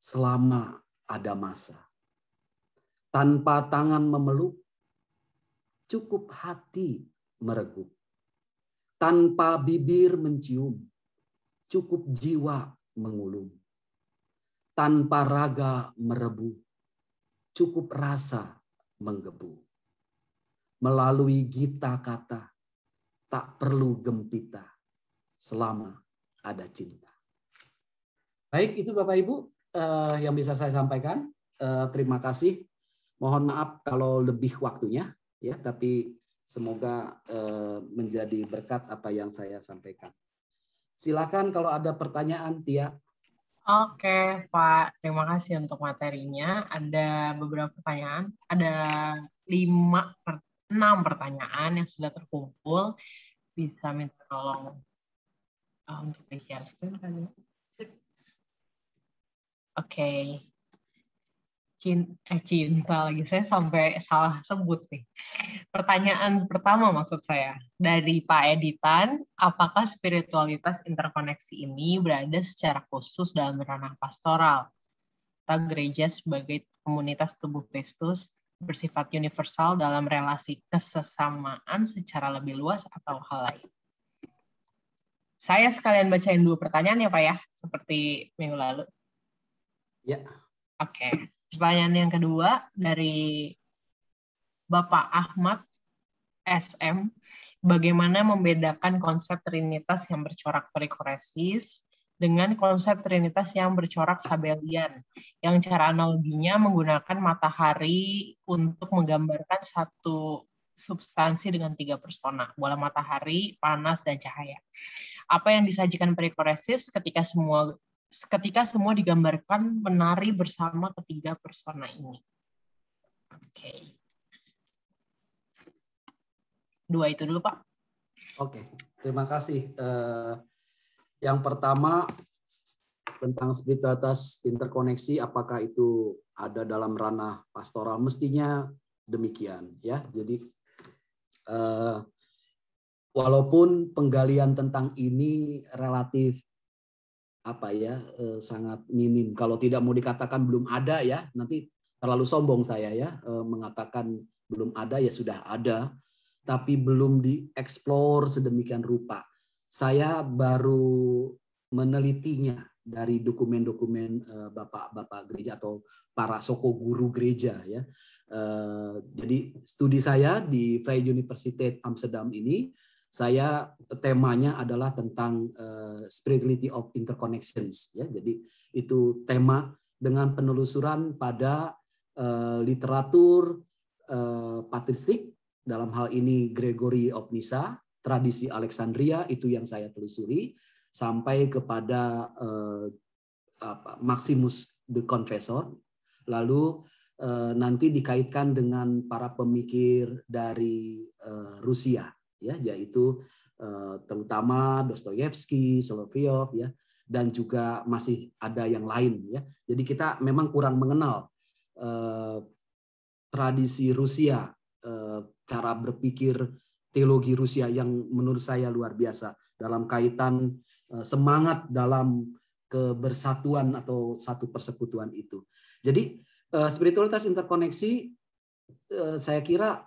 Speaker 1: Selama ada masa. Tanpa tangan memeluk, cukup hati mereguk, Tanpa bibir mencium, cukup jiwa mengulung, Tanpa raga merebu, cukup rasa menggebu. Melalui gita kata, tak perlu gempita selama ada cinta. Baik, itu Bapak Ibu eh, yang bisa saya sampaikan. Eh, terima kasih. Mohon maaf kalau lebih waktunya, ya, tapi semoga eh, menjadi berkat apa yang saya sampaikan. Silakan kalau ada pertanyaan, Tia.
Speaker 2: Oke, Pak. Terima kasih untuk materinya. Ada beberapa pertanyaan. Ada lima, per, enam pertanyaan yang sudah terkumpul. Bisa minta tolong eh, untuk di share screen Oke cinta, eh, cinta lagi saya sampai salah sebut nih. Pertanyaan pertama maksud saya dari Pak Editan, apakah spiritualitas interkoneksi ini berada secara khusus dalam ranah pastoral? Kita gereja sebagai komunitas tubuh Kristus bersifat universal dalam relasi kesesamaan secara lebih luas atau hal lain. Saya sekalian bacain dua pertanyaan ya Pak ya, seperti minggu lalu. Ya. Oke. Okay. Pertanyaan yang kedua dari Bapak Ahmad SM, bagaimana membedakan konsep trinitas yang bercorak perikoresis dengan konsep trinitas yang bercorak Sabelian, yang cara analoginya menggunakan matahari untuk menggambarkan satu substansi dengan tiga persona, bola matahari, panas, dan cahaya. Apa yang disajikan perikoresis ketika semua ketika semua digambarkan menari bersama ketiga persona ini.
Speaker 1: Oke. Okay. Dua itu dulu, Pak. Oke, okay. terima kasih. Uh, yang pertama tentang spiritualitas interkoneksi apakah itu ada dalam ranah pastoral mestinya demikian ya. Jadi eh, walaupun penggalian tentang ini relatif apa ya eh, sangat minim. Kalau tidak mau dikatakan belum ada ya, nanti terlalu sombong saya ya eh, mengatakan belum ada ya sudah ada, tapi belum dieksplor sedemikian rupa. Saya baru menelitinya dari dokumen-dokumen eh, bapak-bapak gereja atau para soko guru gereja ya. jadi studi saya di Free University Amsterdam ini saya temanya adalah tentang uh, spirituality of interconnections. Ya, jadi itu tema dengan penelusuran pada uh, literatur uh, patristik dalam hal ini Gregory of Nyssa, tradisi Alexandria itu yang saya telusuri sampai kepada uh, apa, Maximus the Confessor, lalu nanti dikaitkan dengan para pemikir dari Rusia ya yaitu eh, terutama Dostoyevsky, Solovyov ya dan juga masih ada yang lain ya. Jadi kita memang kurang mengenal eh, tradisi Rusia, eh, cara berpikir teologi Rusia yang menurut saya luar biasa dalam kaitan eh, semangat dalam kebersatuan atau satu persekutuan itu. Jadi eh, spiritualitas interkoneksi eh, saya kira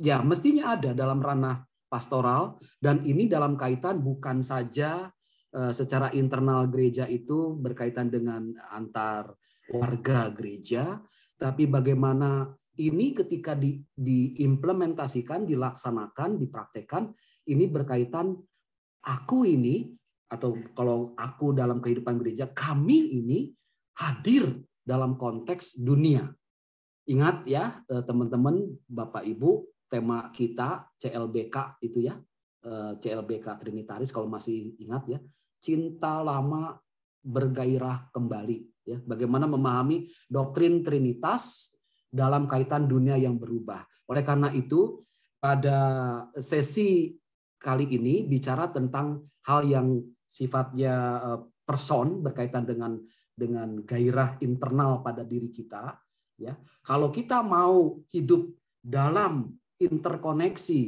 Speaker 1: Ya, mestinya ada dalam ranah pastoral dan ini dalam kaitan bukan saja eh, secara internal gereja itu berkaitan dengan antar warga gereja, tapi bagaimana ini ketika di, diimplementasikan, dilaksanakan, dipraktekkan, ini berkaitan aku ini atau kalau aku dalam kehidupan gereja, kami ini hadir dalam konteks dunia. Ingat ya eh, teman-teman, Bapak Ibu, tema kita CLBK itu ya eh, CLBK Trinitaris kalau masih ingat ya cinta lama bergairah kembali ya bagaimana memahami doktrin Trinitas dalam kaitan dunia yang berubah oleh karena itu pada sesi kali ini bicara tentang hal yang sifatnya eh, person berkaitan dengan dengan gairah internal pada diri kita ya kalau kita mau hidup dalam interkoneksi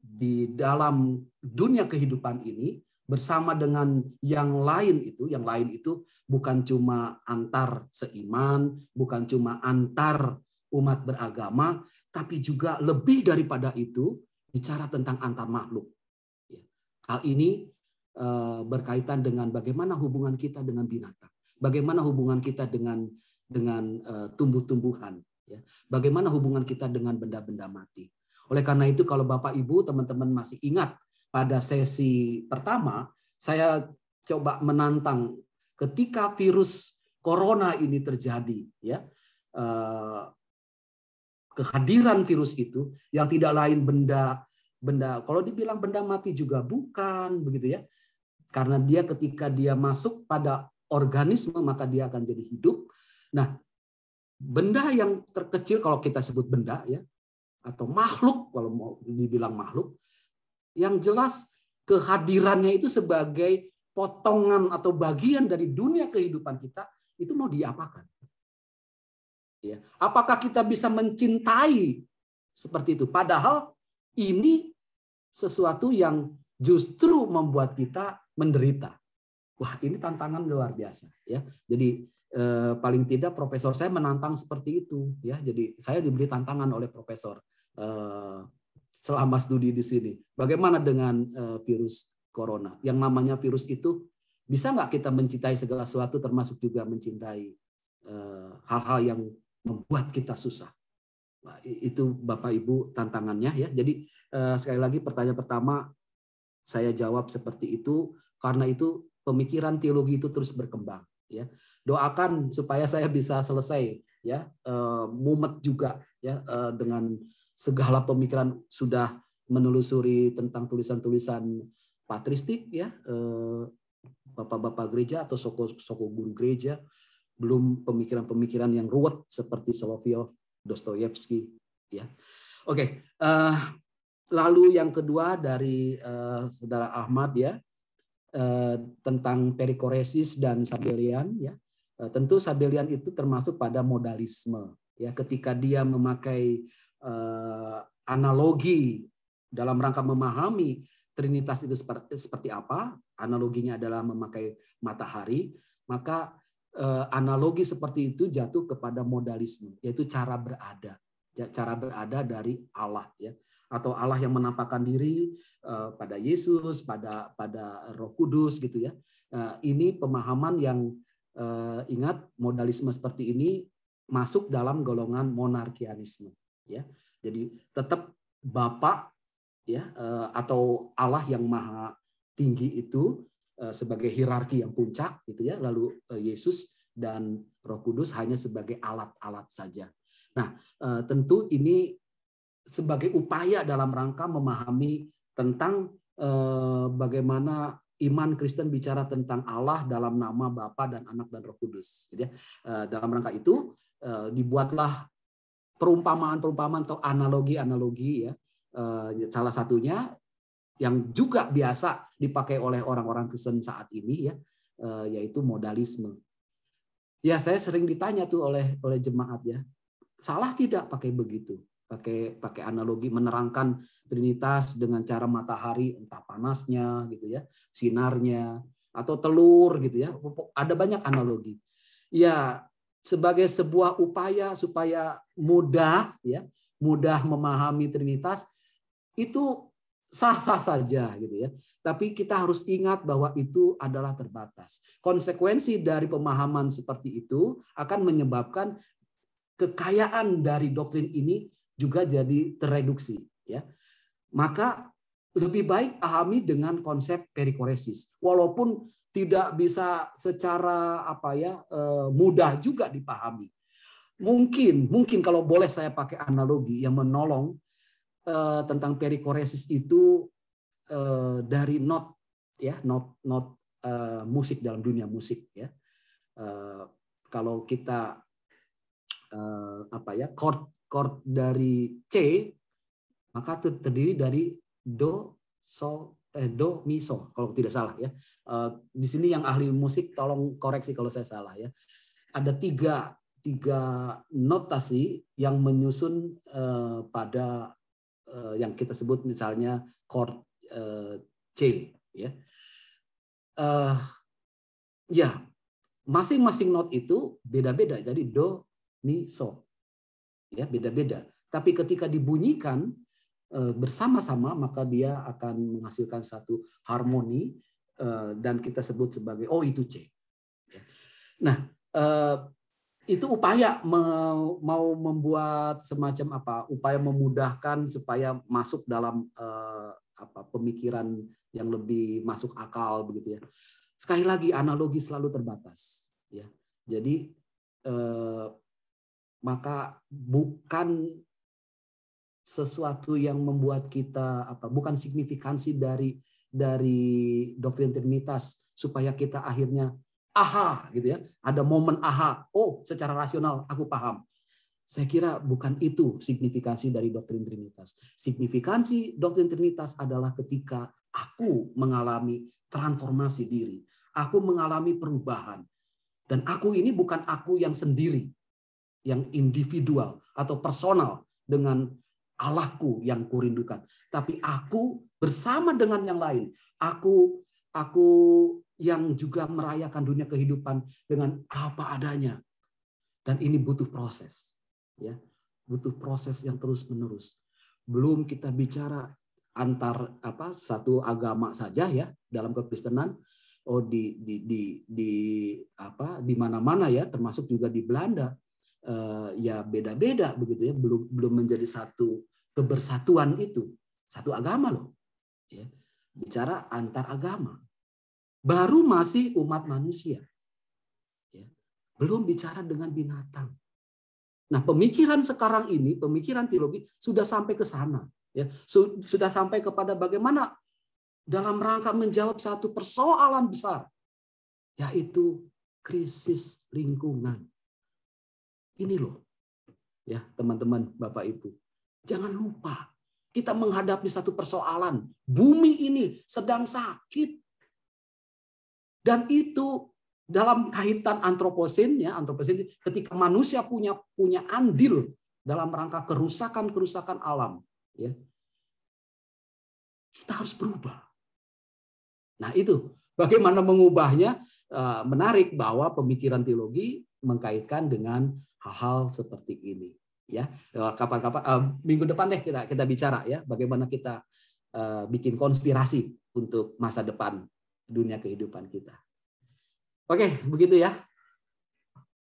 Speaker 1: di dalam dunia kehidupan ini bersama dengan yang lain itu, yang lain itu bukan cuma antar seiman, bukan cuma antar umat beragama, tapi juga lebih daripada itu bicara tentang antar makhluk. Ya. Hal ini eh, berkaitan dengan bagaimana hubungan kita dengan binatang, bagaimana hubungan kita dengan dengan eh, tumbuh-tumbuhan, ya. bagaimana hubungan kita dengan benda-benda mati, oleh karena itu kalau Bapak Ibu teman-teman masih ingat pada sesi pertama saya coba menantang ketika virus corona ini terjadi ya eh, kehadiran virus itu yang tidak lain benda benda kalau dibilang benda mati juga bukan begitu ya karena dia ketika dia masuk pada organisme maka dia akan jadi hidup nah benda yang terkecil kalau kita sebut benda ya atau makhluk kalau mau dibilang makhluk yang jelas kehadirannya itu sebagai potongan atau bagian dari dunia kehidupan kita itu mau diapakan ya apakah kita bisa mencintai seperti itu padahal ini sesuatu yang justru membuat kita menderita wah ini tantangan luar biasa ya jadi Eh, paling tidak profesor saya menantang seperti itu ya jadi saya diberi tantangan oleh profesor eh, selama studi di sini bagaimana dengan eh, virus corona yang namanya virus itu bisa nggak kita mencintai segala sesuatu termasuk juga mencintai hal-hal yang membuat kita susah nah, itu bapak ibu tantangannya ya jadi sekali lagi pertanyaan pertama saya jawab seperti itu karena itu pemikiran teologi itu terus berkembang ya doakan supaya saya bisa selesai ya eh, mumet juga ya eh, dengan segala pemikiran sudah menelusuri tentang tulisan-tulisan patristik ya eh, bapak-bapak gereja atau soko-soko guru gereja belum pemikiran-pemikiran yang ruwet seperti Solovyov, Dostoyevsky ya. Oke, okay. lalu yang kedua dari saudara Ahmad ya, Eh, tentang perikoresis dan sabelian ya eh, tentu sabelian itu termasuk pada modalisme ya ketika dia memakai eh, analogi dalam rangka memahami trinitas itu seperti apa analoginya adalah memakai matahari maka analogi seperti itu jatuh kepada modalisme yaitu cara berada ya, cara berada dari Allah ya atau Allah yang menampakkan diri eh, pada Yesus, pada pada Roh Kudus gitu ya. Eh, ini pemahaman yang eh, ingat modalisme seperti ini masuk dalam golongan monarkianisme ya. Jadi tetap Bapak ya atau Allah yang maha tinggi itu sebagai hierarki yang puncak gitu ya. Lalu Yesus dan Roh Kudus hanya sebagai alat-alat saja. Nah, tentu ini sebagai upaya dalam rangka memahami tentang eh, bagaimana iman Kristen bicara tentang Allah dalam nama Bapa dan Anak dan Roh Kudus. Gitu ya. eh, dalam rangka itu eh, dibuatlah perumpamaan-perumpamaan atau analogi-analogi ya. Salah satunya yang juga biasa dipakai oleh orang-orang Kristen saat ini ya, yaitu modalisme. Ya saya sering ditanya tuh oleh oleh jemaat ya, salah tidak pakai begitu? pakai pakai analogi menerangkan trinitas dengan cara matahari entah panasnya gitu ya sinarnya atau telur gitu ya ada banyak analogi ya sebagai sebuah upaya supaya mudah ya mudah memahami trinitas itu sah-sah saja gitu ya tapi kita harus ingat bahwa itu adalah terbatas konsekuensi dari pemahaman seperti itu akan menyebabkan kekayaan dari doktrin ini juga jadi tereduksi ya. Maka lebih baik pahami dengan konsep perikoresis. Walaupun tidak bisa secara apa ya eh, mudah juga dipahami. Mungkin mungkin kalau boleh saya pakai analogi yang menolong eh, tentang perikoresis itu eh, dari not ya not not musik dalam dunia musik ya. kalau kita apa ya chord chord dari C maka terdiri dari do, sol, eh, do, mi, sol kalau tidak salah ya. Uh, di sini yang ahli musik tolong koreksi kalau saya salah ya. Ada tiga tiga notasi yang menyusun uh, pada uh, yang kita sebut misalnya chord uh, C ya. Uh, ya, masing-masing not itu beda-beda. Jadi do, mi, sol ya beda-beda. Tapi ketika dibunyikan eh, bersama-sama maka dia akan menghasilkan satu harmoni eh, dan kita sebut sebagai oh itu C. Ya. Nah eh, itu upaya mau membuat semacam apa upaya memudahkan supaya masuk dalam apa pemikiran yang lebih masuk akal begitu ya. Sekali lagi analogi selalu terbatas ya. Jadi maka bukan sesuatu yang membuat kita apa bukan signifikansi dari dari doktrin trinitas supaya kita akhirnya aha gitu ya ada momen aha oh secara rasional aku paham saya kira bukan itu signifikansi dari doktrin trinitas signifikansi doktrin trinitas adalah ketika aku mengalami transformasi diri aku mengalami perubahan dan aku ini bukan aku yang sendiri yang individual atau personal dengan Allahku yang kurindukan. Tapi aku bersama dengan yang lain, aku aku yang juga merayakan dunia kehidupan dengan apa adanya. Dan ini butuh proses, ya. Butuh proses yang terus-menerus. Belum kita bicara antar apa satu agama saja ya dalam kekristenan oh di di di di apa di mana-mana ya termasuk juga di Belanda Eh, ya beda-beda begitu ya belum belum menjadi satu kebersatuan itu satu agama loh ya. bicara antar agama baru masih umat manusia ya. belum bicara dengan binatang nah pemikiran sekarang ini pemikiran teologi sudah sampai ke sana ya sudah sampai kepada bagaimana dalam rangka menjawab satu persoalan besar yaitu krisis lingkungan ini loh, ya teman-teman, Bapak Ibu. Jangan lupa, kita menghadapi satu persoalan. Bumi ini sedang sakit. Dan itu dalam kaitan antroposin, ya antroposin ketika manusia punya punya andil dalam rangka kerusakan-kerusakan alam, ya kita harus berubah. Nah itu bagaimana mengubahnya eh, menarik bahwa pemikiran teologi mengkaitkan dengan hal-hal seperti ini ya kapan-kapan uh, minggu depan deh kita kita bicara ya bagaimana kita uh, bikin konspirasi untuk masa depan dunia kehidupan kita oke begitu ya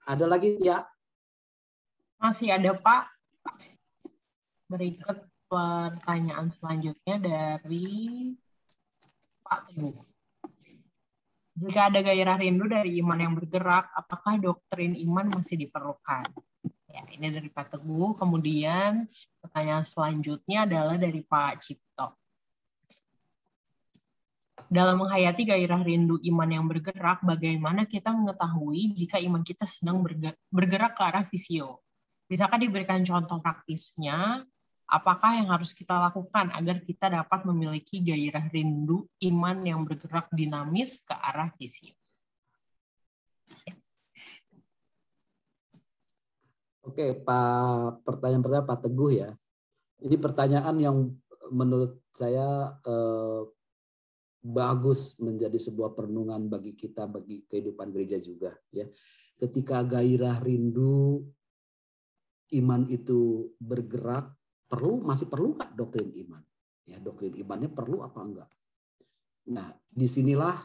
Speaker 1: ada lagi ya
Speaker 2: masih ada pak berikut pertanyaan selanjutnya dari Pak Teguh jika ada gairah rindu dari iman yang bergerak, apakah doktrin iman masih diperlukan? Ya, ini dari Pak Teguh. Kemudian pertanyaan selanjutnya adalah dari Pak Cipto. Dalam menghayati gairah rindu iman yang bergerak, bagaimana kita mengetahui jika iman kita sedang bergerak ke arah visio? Bisakah diberikan contoh praktisnya? Apakah yang harus kita lakukan agar kita dapat memiliki gairah rindu iman yang bergerak dinamis ke arah visi?
Speaker 1: Oke, Pak. Pertanyaan pertama Pak Teguh ya. Ini pertanyaan yang menurut saya eh, bagus menjadi sebuah perenungan bagi kita bagi kehidupan gereja juga ya. Ketika gairah rindu iman itu bergerak perlu masih perlu nggak doktrin iman? Ya, doktrin imannya perlu apa enggak? Nah, disinilah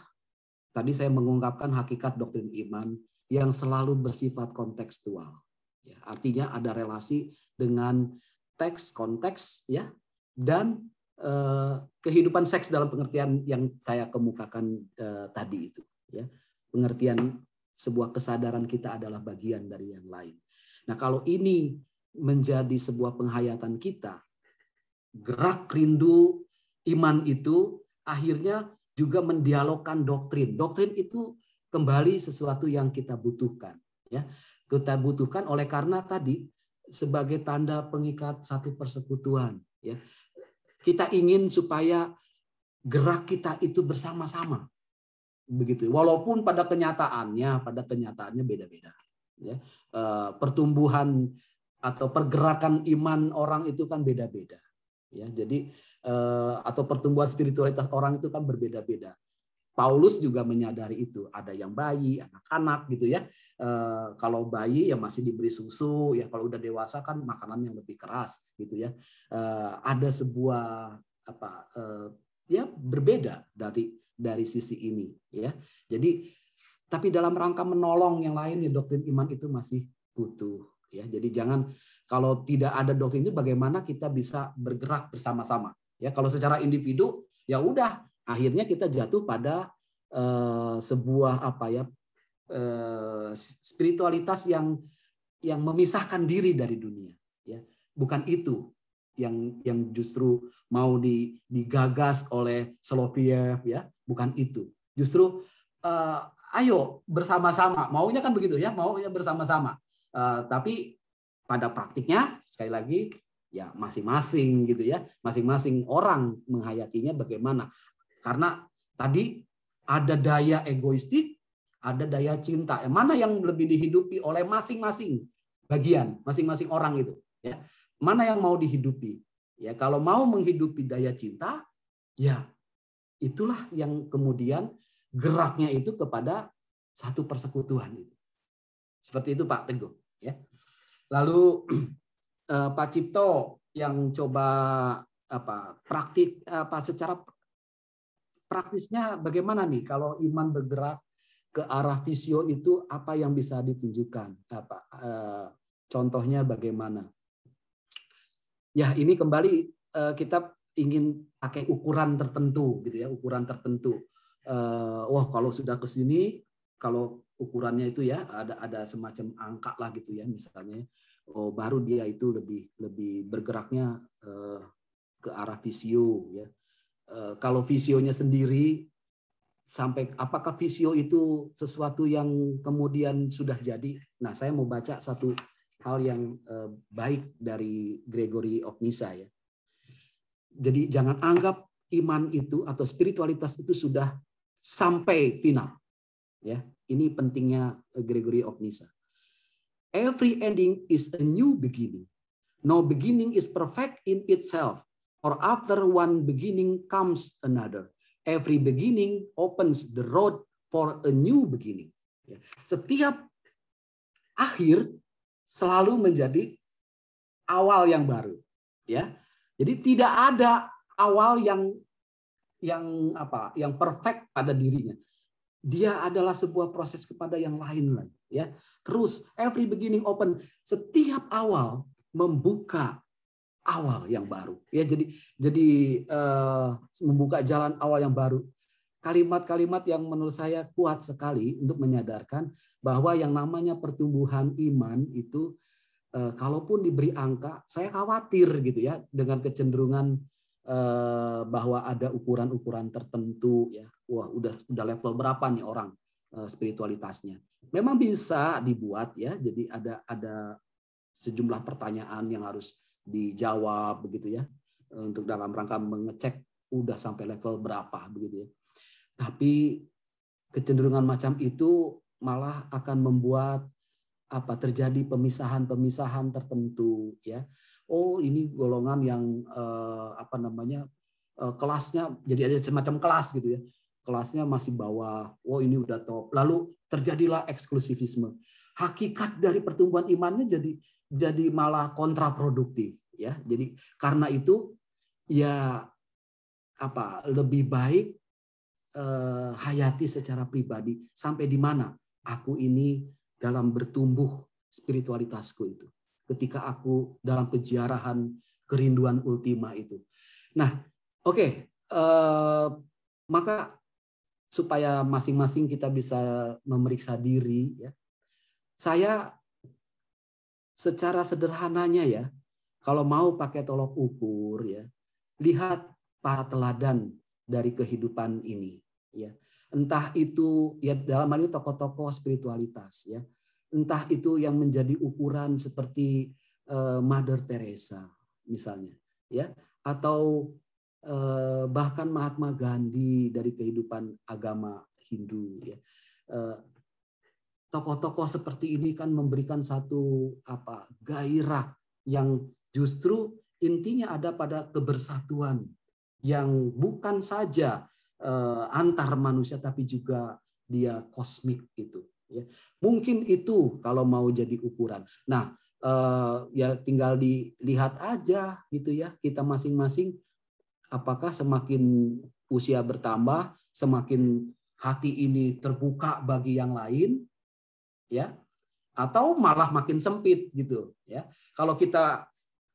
Speaker 1: tadi saya mengungkapkan hakikat doktrin iman yang selalu bersifat kontekstual. Ya, artinya ada relasi dengan teks, konteks, ya, dan eh, kehidupan seks dalam pengertian yang saya kemukakan eh, tadi itu. Ya, pengertian sebuah kesadaran kita adalah bagian dari yang lain. Nah, kalau ini menjadi sebuah penghayatan kita. Gerak rindu iman itu akhirnya juga mendialogkan doktrin. Doktrin itu kembali sesuatu yang kita butuhkan. Ya, kita butuhkan oleh karena tadi sebagai tanda pengikat satu persekutuan. Ya, kita ingin supaya gerak kita itu bersama-sama, begitu. Walaupun pada kenyataannya, pada kenyataannya beda-beda. Ya, eh, pertumbuhan atau pergerakan iman orang itu kan beda-beda. Ya, jadi eh, atau pertumbuhan spiritualitas orang itu kan berbeda-beda. Paulus juga menyadari itu. Ada yang bayi, anak-anak gitu ya. Eh, kalau bayi ya masih diberi susu, ya kalau udah dewasa kan makanan yang lebih keras gitu ya. Eh, ada sebuah apa ya berbeda dari dari sisi ini ya. Jadi tapi dalam rangka menolong yang lain ya doktrin iman itu masih butuh ya jadi jangan kalau tidak ada doxing itu bagaimana kita bisa bergerak bersama-sama ya kalau secara individu ya udah akhirnya kita jatuh pada uh, sebuah apa ya uh, spiritualitas yang yang memisahkan diri dari dunia ya bukan itu yang yang justru mau di, digagas oleh Solopiev ya bukan itu justru uh, ayo bersama-sama maunya kan begitu ya maunya bersama-sama Eh, tapi pada praktiknya sekali lagi ya masing-masing gitu ya, masing-masing orang menghayatinya bagaimana. Karena tadi ada daya egoistik, ada daya cinta. mana yang lebih dihidupi oleh masing-masing bagian, masing-masing orang itu, ya. Mana yang mau dihidupi? Ya, kalau mau menghidupi daya cinta, ya itulah yang kemudian geraknya itu kepada satu persekutuan itu. Seperti itu Pak Teguh. Ya. Lalu [CLEARS THROAT] eh, Pak Cipto yang coba apa praktik apa secara praktisnya bagaimana nih kalau iman bergerak ke arah visio itu apa yang bisa ditunjukkan apa nah, eh, contohnya bagaimana ya ini kembali eh, kita ingin pakai ukuran tertentu gitu ya ukuran tertentu wah kalau sudah ke sini kalau ukurannya itu ya ada ada semacam angka lah gitu ya misalnya oh baru dia itu lebih lebih bergeraknya eh, ke arah visio ya eh, kalau visionya sendiri sampai apakah visio itu sesuatu yang kemudian sudah jadi nah saya mau baca satu hal yang eh, baik dari Gregory of Nyssa ya jadi jangan anggap iman itu atau spiritualitas itu sudah sampai final ya ini pentingnya eh, Gregory of Nyssa. Every ending is a new beginning. No beginning is perfect in itself, Or after one beginning comes another. Every beginning opens the road for a new beginning. Ya, setiap akhir selalu menjadi awal yang baru, ya. Jadi tidak ada awal yang yang apa? yang perfect pada dirinya dia adalah sebuah proses kepada yang lain lagi ya terus every beginning open setiap awal membuka awal yang baru ya jadi jadi uh, membuka jalan awal yang baru kalimat-kalimat yang menurut saya kuat sekali untuk menyadarkan bahwa yang namanya pertumbuhan iman itu uh, kalaupun diberi angka saya khawatir gitu ya dengan kecenderungan Eh, bahwa ada ukuran-ukuran tertentu ya wah udah udah level berapa nih orang eh, spiritualitasnya memang bisa dibuat ya jadi ada ada sejumlah pertanyaan yang harus dijawab begitu ya eh, untuk dalam rangka mengecek udah sampai level berapa begitu ya tapi kecenderungan macam itu malah akan membuat apa terjadi pemisahan-pemisahan tertentu ya oh ini golongan yang uh, apa namanya uh, kelasnya jadi ada semacam kelas gitu ya kelasnya masih bawah oh ini udah top lalu terjadilah eksklusivisme hakikat dari pertumbuhan imannya jadi jadi malah kontraproduktif ya jadi karena itu ya apa lebih baik uh, hayati secara pribadi sampai di mana aku ini dalam bertumbuh spiritualitasku itu ketika aku dalam peziarahan kerinduan ultima itu. Nah, oke, okay. uh, eh, maka supaya masing-masing kita bisa memeriksa diri, ya, saya secara sederhananya ya, kalau mau pakai tolok ukur ya, lihat para teladan dari kehidupan ini, ya entah itu ya dalam hal ini tokoh-tokoh spiritualitas ya entah itu yang menjadi ukuran seperti eh, Mother Teresa misalnya ya atau eh, bahkan Mahatma Gandhi dari kehidupan agama Hindu ya eh, tokoh-tokoh seperti ini kan memberikan satu apa gairah yang justru intinya ada pada kebersatuan yang bukan saja antar manusia tapi juga dia kosmik itu Ya, mungkin itu kalau mau jadi ukuran. Nah, eh, ya tinggal dilihat aja gitu ya kita masing-masing apakah semakin usia bertambah semakin hati ini terbuka bagi yang lain ya atau malah makin sempit gitu ya. Kalau kita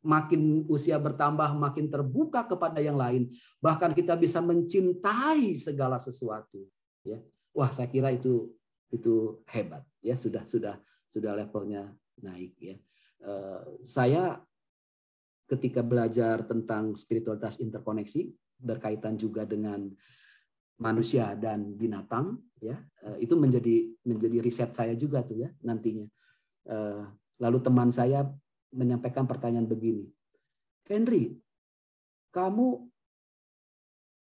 Speaker 1: makin usia bertambah makin terbuka kepada yang lain, bahkan kita bisa mencintai segala sesuatu ya. Wah, saya kira itu itu hebat ya sudah sudah sudah levelnya naik ya. Eh, saya ketika belajar tentang spiritualitas interkoneksi berkaitan juga dengan manusia dan binatang ya eh, itu menjadi menjadi riset saya juga tuh ya nantinya. Eh, lalu teman saya menyampaikan pertanyaan begini, Henry, kamu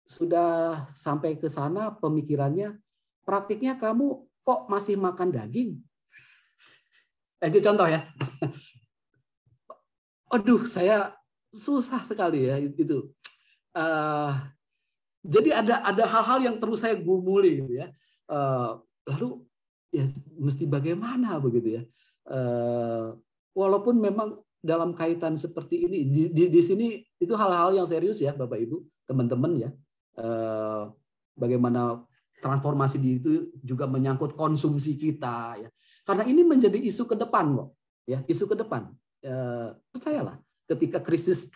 Speaker 1: sudah sampai ke sana pemikirannya, praktiknya kamu kok masih makan daging? Eh, itu contoh ya. [LAUGHS] Aduh, saya susah sekali ya itu. Uh, jadi ada ada hal-hal yang terus saya gumuli gitu ya. Uh, lalu ya mesti bagaimana begitu ya. Uh, walaupun memang dalam kaitan seperti ini di, di, di sini itu hal-hal yang serius ya Bapak Ibu, teman-teman ya. Uh, bagaimana transformasi di itu juga menyangkut konsumsi kita ya. Karena ini menjadi isu ke depan kok, ya, isu ke depan. E, percayalah, ketika krisis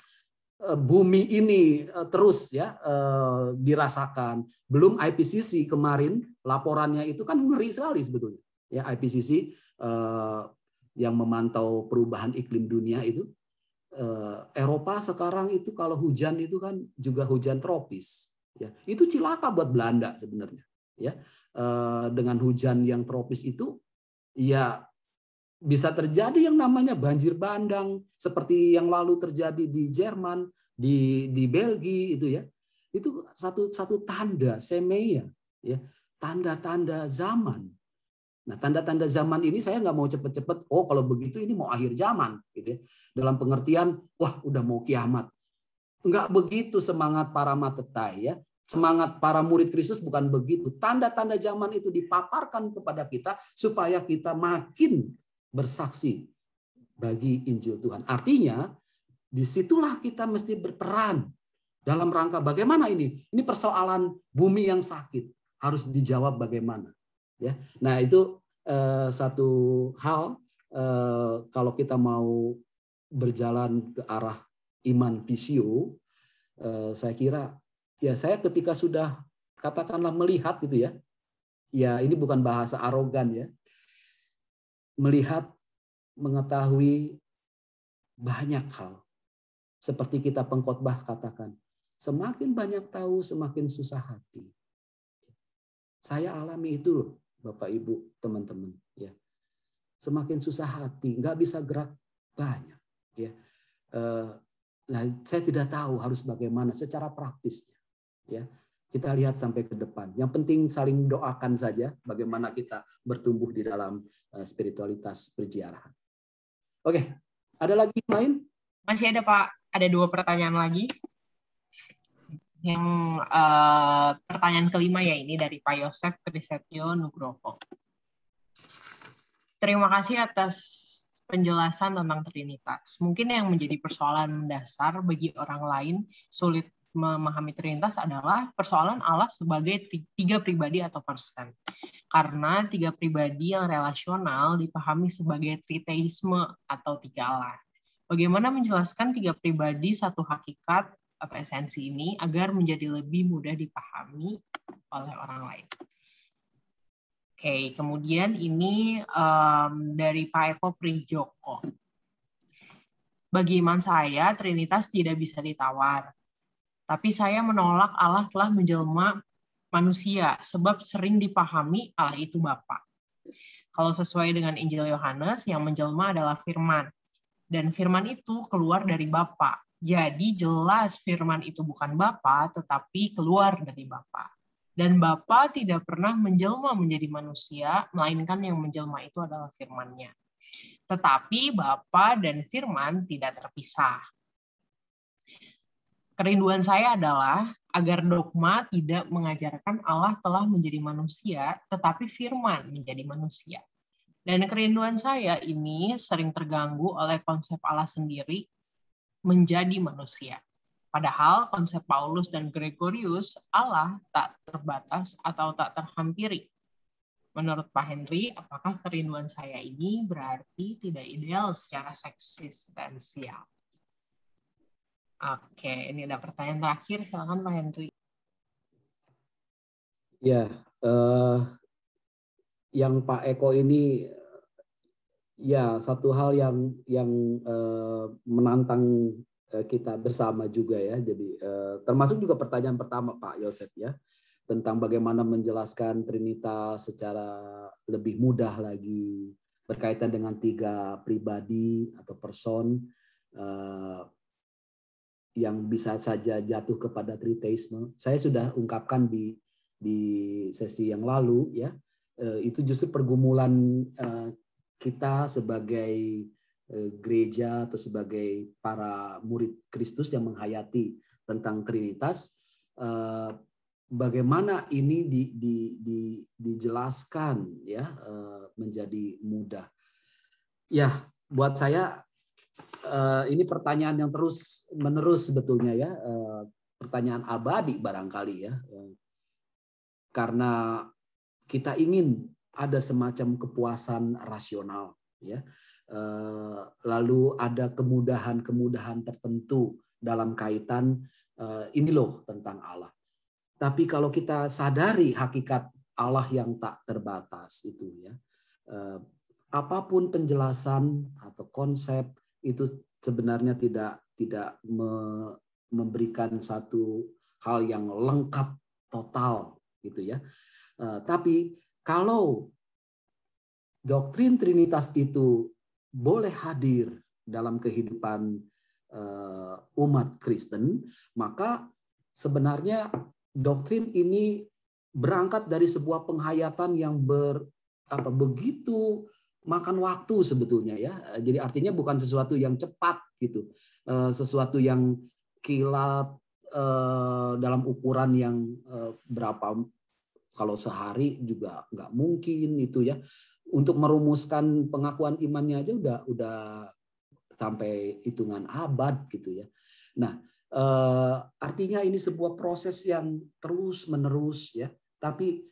Speaker 1: eh, bumi ini eh, terus ya eh, dirasakan. Belum IPCC kemarin laporannya itu kan ngeri sekali sebetulnya. Ya IPCC eh, yang memantau perubahan iklim dunia itu eh, Eropa sekarang itu kalau hujan itu kan juga hujan tropis. Ya, itu cilaka buat Belanda sebenarnya ya eh, dengan hujan yang tropis itu ya bisa terjadi yang namanya banjir bandang seperti yang lalu terjadi di Jerman, di di Belgia itu ya. Itu satu satu tanda semeia ya, tanda-tanda zaman. Nah, tanda-tanda zaman ini saya nggak mau cepet-cepet. Oh, kalau begitu ini mau akhir zaman, gitu ya. Dalam pengertian, wah udah mau kiamat. Nggak begitu semangat para matetai ya. Semangat para murid Kristus bukan begitu. Tanda-tanda zaman itu dipaparkan kepada kita supaya kita makin bersaksi bagi Injil Tuhan. Artinya, disitulah kita mesti berperan dalam rangka bagaimana ini? Ini persoalan bumi yang sakit harus dijawab bagaimana. Ya, nah itu eh, satu hal eh, kalau kita mau berjalan ke arah iman visio, eh, saya kira ya saya ketika sudah katakanlah melihat gitu ya, ya ini bukan bahasa arogan ya, melihat, mengetahui banyak hal. Seperti kita pengkhotbah katakan, semakin banyak tahu semakin susah hati. Saya alami itu loh, Bapak Ibu, teman-teman, ya. Semakin susah hati, nggak bisa gerak banyak, ya. Eh, nah, saya tidak tahu harus bagaimana secara praktis ya kita lihat sampai ke depan. Yang penting saling doakan saja bagaimana kita bertumbuh di dalam eh, spiritualitas berziarah. Oke, ada
Speaker 2: lagi yang lain? Masih ada Pak, ada dua pertanyaan lagi. Yang uh, pertanyaan kelima ya ini dari Pak Yosef Trisetyo Nugroho. Terima kasih atas penjelasan tentang Trinitas. Mungkin yang menjadi persoalan mendasar bagi orang lain sulit memahami Trinitas adalah persoalan Allah sebagai tiga pribadi atau persen, Karena tiga pribadi yang relasional dipahami sebagai triteisme atau tiga Allah. Bagaimana menjelaskan tiga pribadi satu hakikat atau esensi ini agar menjadi lebih mudah dipahami oleh orang lain. Oke, kemudian ini um, dari Pak Eko Prijoko. Bagi iman saya, Trinitas tidak bisa ditawar. Tapi saya menolak Allah telah menjelma manusia, sebab sering dipahami Allah itu Bapa. Kalau sesuai dengan Injil Yohanes, yang menjelma adalah firman. Dan firman itu keluar dari Bapa. Jadi jelas firman itu bukan Bapa, tetapi keluar dari Bapa. Dan Bapa tidak pernah menjelma menjadi manusia, melainkan yang menjelma itu adalah firmannya. Tetapi Bapa dan firman tidak terpisah. Kerinduan saya adalah agar dogma tidak mengajarkan Allah telah menjadi manusia, tetapi firman menjadi manusia. Dan kerinduan saya ini sering terganggu oleh konsep Allah sendiri menjadi manusia. Padahal konsep Paulus dan Gregorius, Allah tak terbatas atau tak terhampiri. Menurut Pak Henry, apakah kerinduan saya ini berarti tidak ideal secara seksistensial? Oke, ini ada pertanyaan terakhir. Silakan Pak Henry.
Speaker 1: Ya, eh, yang Pak Eko ini ya satu hal yang yang eh, menantang eh, kita bersama juga ya. Jadi eh, termasuk juga pertanyaan pertama Pak Yosep ya tentang bagaimana menjelaskan Trinitas secara lebih mudah lagi berkaitan dengan tiga pribadi atau person eh, yang bisa saja jatuh kepada triteisme. Saya sudah ungkapkan di di sesi yang lalu ya, eh, itu justru pergumulan eh, kita sebagai eh, gereja atau sebagai para murid Kristus yang menghayati tentang Trinitas bagaimana ini di, di, di, dijelaskan ya menjadi mudah. Ya, buat saya Eh, ini pertanyaan yang terus menerus sebetulnya ya, eh, pertanyaan abadi barangkali ya. Eh, karena kita ingin ada semacam kepuasan rasional ya. Lalu ada kemudahan-kemudahan tertentu dalam kaitan ini loh tentang Allah. Tapi kalau kita sadari hakikat Allah yang tak terbatas itu ya, apapun penjelasan atau konsep itu sebenarnya tidak tidak me, memberikan satu hal yang lengkap total gitu ya. Uh, tapi kalau doktrin trinitas itu boleh hadir dalam kehidupan uh, umat Kristen, maka sebenarnya doktrin ini berangkat dari sebuah penghayatan yang ber apa begitu makan waktu sebetulnya ya. Eh, jadi artinya bukan sesuatu yang cepat gitu, eh, sesuatu yang kilat eh, dalam ukuran yang berapa kalau sehari juga nggak mungkin itu ya. Untuk merumuskan pengakuan imannya aja udah udah sampai hitungan abad gitu ya. Nah, artinya ini sebuah proses yang terus menerus ya. Tapi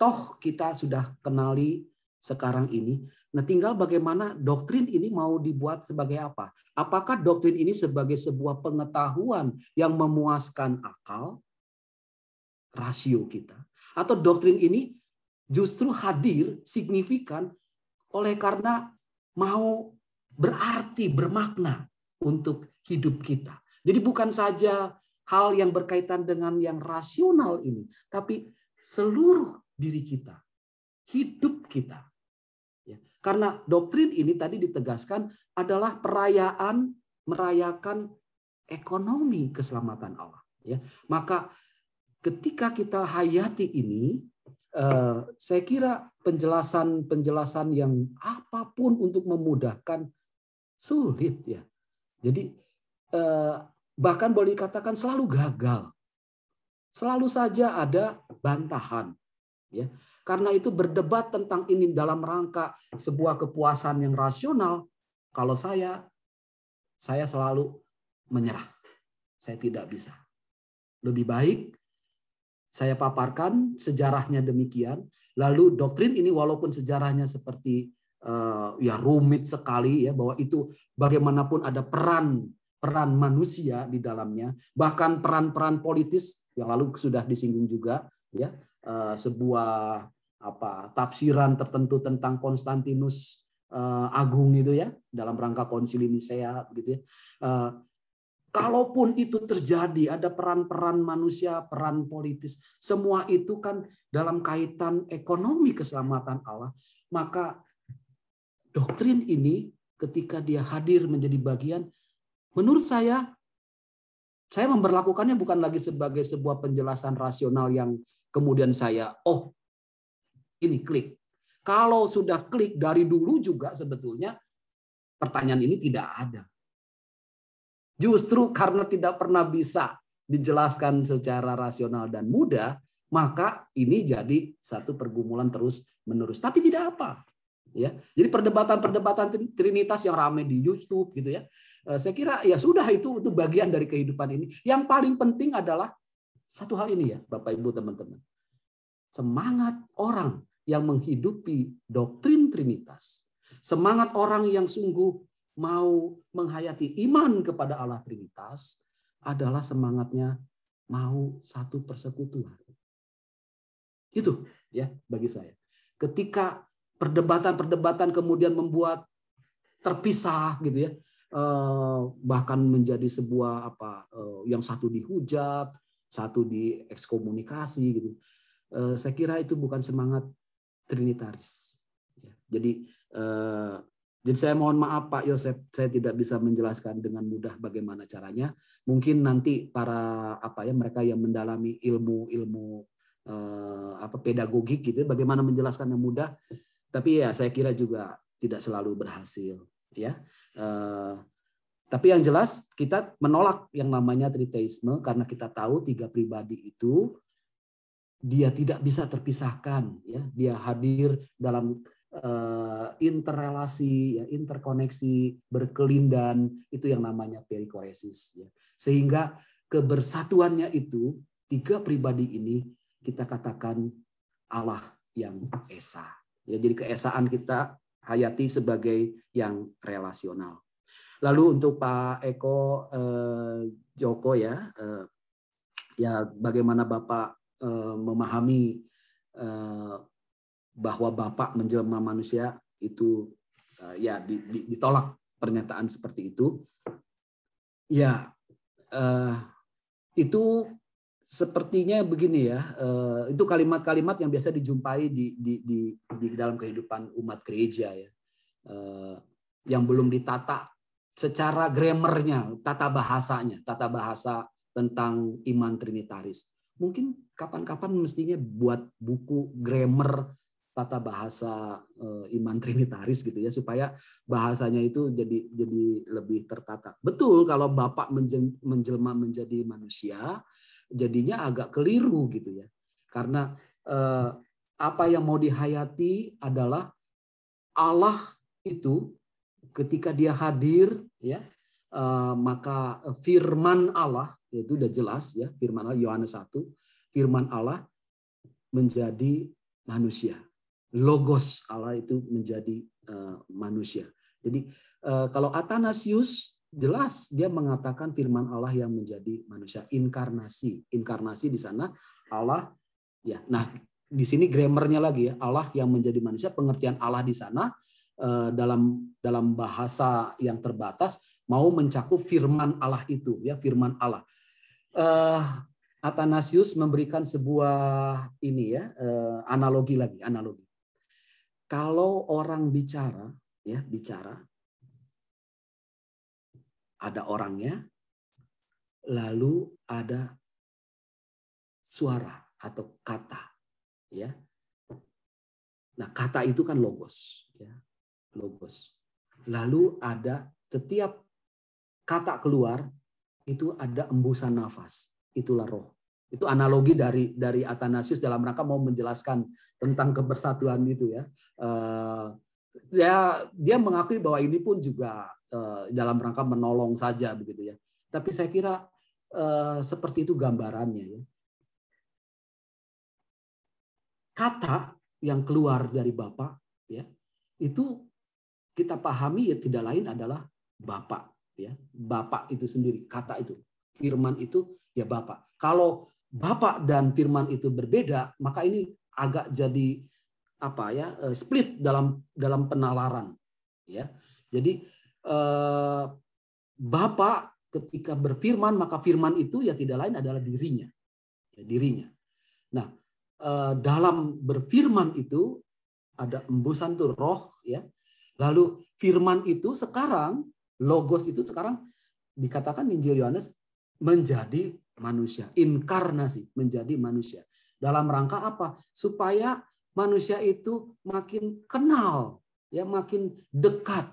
Speaker 1: toh kita sudah kenali sekarang ini Nah, tinggal bagaimana doktrin ini mau dibuat sebagai apa? Apakah doktrin ini sebagai sebuah pengetahuan yang memuaskan akal, rasio kita, atau doktrin ini justru hadir signifikan oleh karena mau berarti, bermakna untuk hidup kita. Jadi bukan saja hal yang berkaitan dengan yang rasional ini, tapi seluruh diri kita, hidup kita karena doktrin ini tadi ditegaskan adalah perayaan merayakan ekonomi keselamatan Allah. Ya, maka ketika kita hayati ini, eh, saya kira penjelasan-penjelasan yang apapun untuk memudahkan sulit ya. Jadi eh, bahkan boleh dikatakan selalu gagal, selalu saja ada bantahan. Ya, karena itu berdebat tentang ini dalam rangka sebuah kepuasan yang rasional, kalau saya, saya selalu menyerah. Saya tidak bisa. Lebih baik saya paparkan sejarahnya demikian, lalu doktrin ini walaupun sejarahnya seperti eh, ya rumit sekali ya bahwa itu bagaimanapun ada peran peran manusia di dalamnya, bahkan peran-peran politis yang lalu sudah disinggung juga ya eh, sebuah apa tafsiran tertentu tentang Konstantinus uh, Agung itu ya dalam rangka konsili Nicea begitu ya. Uh, kalaupun itu terjadi ada peran-peran manusia, peran politis, semua itu kan dalam kaitan ekonomi keselamatan Allah, maka doktrin ini ketika dia hadir menjadi bagian menurut saya saya memperlakukannya bukan lagi sebagai sebuah penjelasan rasional yang kemudian saya oh ini klik. Kalau sudah klik dari dulu juga sebetulnya pertanyaan ini tidak ada. Justru karena tidak pernah bisa dijelaskan secara rasional dan mudah, maka ini jadi satu pergumulan terus menerus. Tapi tidak apa, ya jadi perdebatan-perdebatan trinitas yang ramai di YouTube gitu ya eh, saya kira ya sudah itu itu bagian dari kehidupan ini yang paling penting adalah satu hal ini ya Bapak Ibu teman-teman semangat orang yang menghidupi doktrin Trinitas, semangat orang yang sungguh mau menghayati iman kepada Allah Trinitas adalah semangatnya mau satu persekutuan. Itu ya bagi saya. Ketika perdebatan-perdebatan kemudian membuat terpisah gitu ya, eh, bahkan menjadi sebuah apa eh, yang satu dihujat, satu diekskomunikasi gitu. Eh, saya kira itu bukan semangat trinitaris. Ya, jadi eh, jadi saya mohon maaf Pak Yosep, saya tidak bisa menjelaskan dengan mudah bagaimana caranya. Mungkin nanti para apa ya mereka yang mendalami ilmu-ilmu eh, apa pedagogik gitu, ya, bagaimana menjelaskan yang mudah. Tapi ya saya kira juga tidak selalu berhasil ya. tapi yang jelas kita menolak yang namanya triteisme karena kita tahu tiga pribadi itu dia tidak bisa terpisahkan ya dia hadir dalam uh, interrelasi ya interkoneksi berkelindan itu yang namanya perikoresis ya sehingga kebersatuannya itu tiga pribadi ini kita katakan Allah yang esa ya jadi keesaan kita hayati sebagai yang relasional lalu untuk Pak Eko eh, Joko ya eh, ya bagaimana Bapak Eh, memahami eh, bahwa Bapak menjelma manusia itu eh, ya ditolak pernyataan seperti itu. Ya itu sepertinya begini ya, itu kalimat-kalimat yang biasa dijumpai di, di, di, di dalam kehidupan umat gereja ya, yang belum ditata secara grammarnya, tata bahasanya, tata bahasa tentang iman trinitaris mungkin kapan-kapan mestinya buat buku grammar tata bahasa e, iman trinitaris gitu ya supaya bahasanya itu jadi jadi lebih tertata. Betul kalau Bapak menjelma menjadi manusia jadinya agak keliru gitu ya. Karena e, apa yang mau dihayati adalah Allah itu ketika dia hadir ya e, maka firman Allah itu udah jelas ya firman Allah Yohanes 1 firman Allah menjadi manusia logos Allah itu menjadi eh, manusia jadi eh, kalau Athanasius jelas dia mengatakan firman Allah yang menjadi manusia inkarnasi inkarnasi di sana Allah ya nah di sini grammarnya lagi ya Allah yang menjadi manusia pengertian Allah di sana eh, dalam dalam bahasa yang terbatas mau mencakup firman Allah itu ya firman Allah uh, Athanasius memberikan sebuah ini ya uh, analogi lagi analogi. Kalau orang bicara ya bicara ada orangnya lalu ada suara atau kata ya. Nah, kata itu kan logos ya. Logos. Lalu ada setiap kata keluar itu ada embusan nafas, itulah roh. Itu analogi dari dari Athanasius dalam rangka mau menjelaskan tentang kebersatuan itu ya. Uh, dia mengakui bahwa ini pun juga eh, dalam rangka menolong saja begitu ya. Tapi saya kira eh, seperti itu gambarannya ya. Kata yang keluar dari Bapak ya, itu kita pahami ya tidak lain adalah Bapak ya bapak itu sendiri kata itu firman itu ya bapak kalau bapak dan firman itu berbeda maka ini agak jadi apa ya eh, split dalam dalam penalaran ya jadi eh, bapak ketika berfirman maka firman itu ya tidak lain adalah dirinya ya, dirinya nah eh, dalam berfirman itu ada embusan tuh roh ya lalu firman itu sekarang Logos itu sekarang dikatakan Injil Yohanes menjadi manusia, inkarnasi menjadi manusia. Dalam rangka apa? Supaya manusia itu makin kenal, ya makin dekat.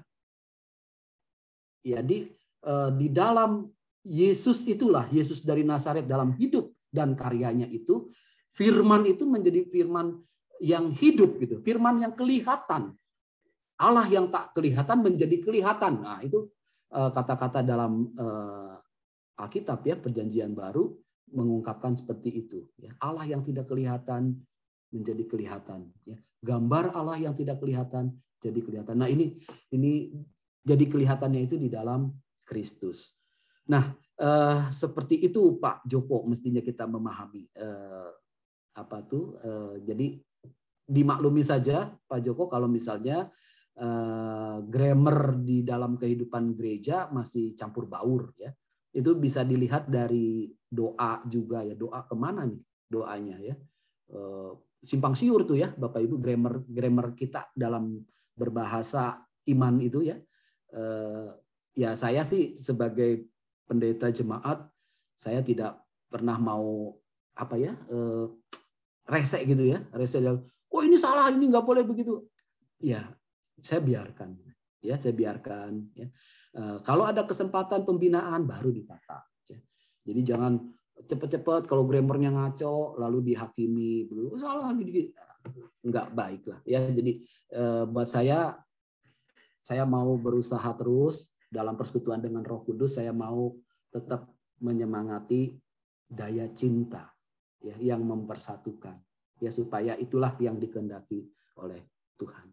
Speaker 1: Jadi eh, di dalam Yesus itulah Yesus dari Nazaret dalam hidup dan karyanya itu firman itu menjadi firman yang hidup gitu, firman yang kelihatan. Allah yang tak kelihatan menjadi kelihatan. Nah, itu eh, kata-kata dalam eh, Alkitab ya, Perjanjian Baru mengungkapkan seperti itu, ya. Allah yang tidak kelihatan menjadi kelihatan, ya. Gambar Allah yang tidak kelihatan jadi kelihatan. Nah, ini ini jadi kelihatannya itu di dalam Kristus. Nah, eh, seperti itu Pak Joko mestinya kita memahami eh, apa tuh. Eh, jadi dimaklumi saja Pak Joko kalau misalnya Eh, grammar di dalam kehidupan gereja masih campur baur ya itu bisa dilihat dari doa juga ya doa kemana nih doanya ya eh, simpang siur tuh ya bapak ibu grammar grammar kita dalam berbahasa iman itu ya eh, ya saya sih sebagai pendeta jemaat saya tidak pernah mau apa ya resek gitu ya resek oh ini salah ini nggak boleh begitu ya saya biarkan ya saya biarkan ya. Eh, kalau ada kesempatan pembinaan baru ditata ya. jadi jangan cepet-cepet kalau grammarnya ngaco lalu dihakimi belum salah nggak baik lah ya jadi eh, buat saya saya mau berusaha terus dalam persekutuan dengan Roh Kudus saya mau tetap menyemangati daya cinta ya yang mempersatukan ya supaya itulah yang dikendaki oleh Tuhan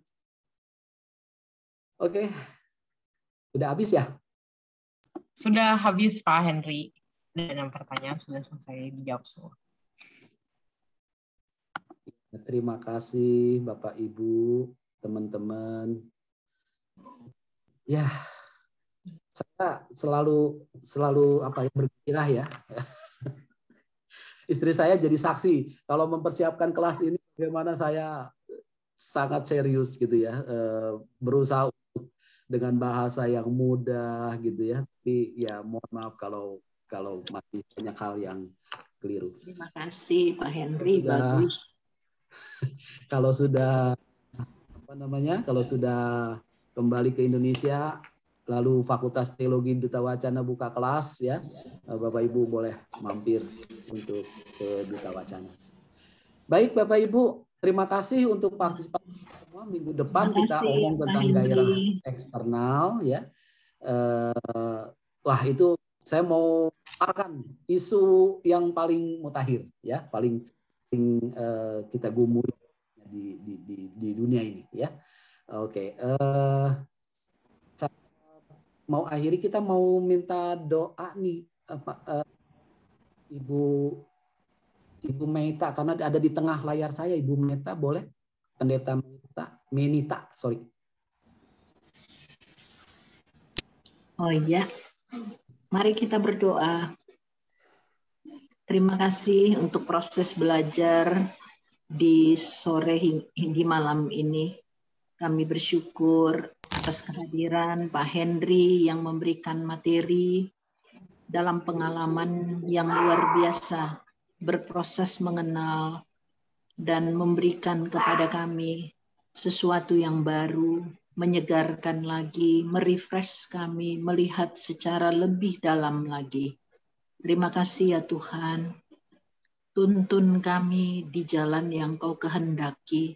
Speaker 1: Oke. Okay. Sudah habis ya?
Speaker 2: Sudah habis Pak Henry. Dan yang pertanyaan sudah selesai dijawab semua.
Speaker 1: Terima kasih Bapak Ibu, teman-teman. Ya, saya selalu selalu apa ya bergembira ya. [LAUGHS] Istri saya jadi saksi kalau mempersiapkan kelas ini bagaimana saya sangat serius gitu ya, eh, berusaha dengan bahasa yang mudah gitu ya. Tapi ya mohon maaf kalau kalau masih banyak hal yang keliru.
Speaker 3: Terima kasih
Speaker 1: Pak Henry. Sudah, bagus. [LAUGHS] kalau sudah apa namanya? Kalau sudah kembali ke Indonesia, lalu Fakultas Teologi Duta Wacana buka kelas ya. Eh, Bapak Ibu boleh mampir untuk ke Duta Wacana. Baik Bapak Ibu, terima kasih untuk partisipasi semua. Minggu depan kita ngomong tentang gairah eksternal ya. Uh, wah itu saya mau arkan isu yang paling mutakhir ya, paling paling uh, kita gumuli di, di, di, di dunia ini ya. Oke, okay. Eh, uh, mau akhiri kita mau minta doa nih Pak uh, Ibu Ibu Meta karena ada di tengah layar saya Ibu Meta boleh pendeta Menita, Menita, sorry. Oh iya.
Speaker 3: Mari kita berdoa. Terima kasih untuk proses belajar di sore hingga malam ini. Kami bersyukur atas kehadiran Pak Henry yang memberikan materi dalam pengalaman yang luar biasa berproses mengenal dan memberikan kepada kami sesuatu yang baru, menyegarkan lagi, merefresh kami, melihat secara lebih dalam lagi. Terima kasih ya Tuhan. Tuntun kami di jalan yang kau kehendaki,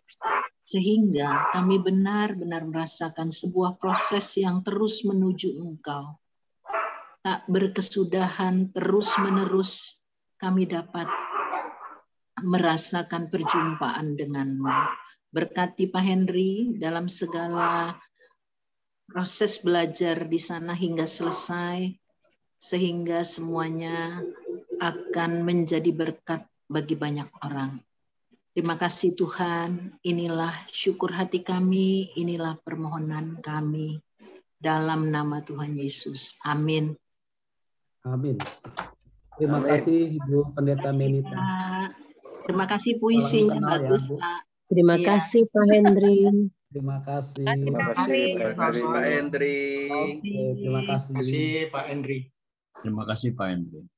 Speaker 3: sehingga kami benar-benar merasakan sebuah proses yang terus menuju Engkau. Tak berkesudahan, terus-menerus kami dapat merasakan perjumpaan denganmu. Berkati Pak Henry dalam segala proses belajar di sana hingga selesai, sehingga semuanya akan menjadi berkat bagi banyak orang. Terima kasih Tuhan, inilah syukur hati kami, inilah permohonan kami dalam nama Tuhan Yesus. Amin.
Speaker 1: Amin. Terima Amin. kasih Ibu Pendeta Menita.
Speaker 3: Terima kasih puisinya bagus ya, Pak.
Speaker 1: Terima ya. kasih
Speaker 3: Pak Hendri. Terima kasih. Terima
Speaker 1: kasih, terima kasih Pak Hendri. Terima kasih Pak Hendri. Terima kasih Pak Hendri.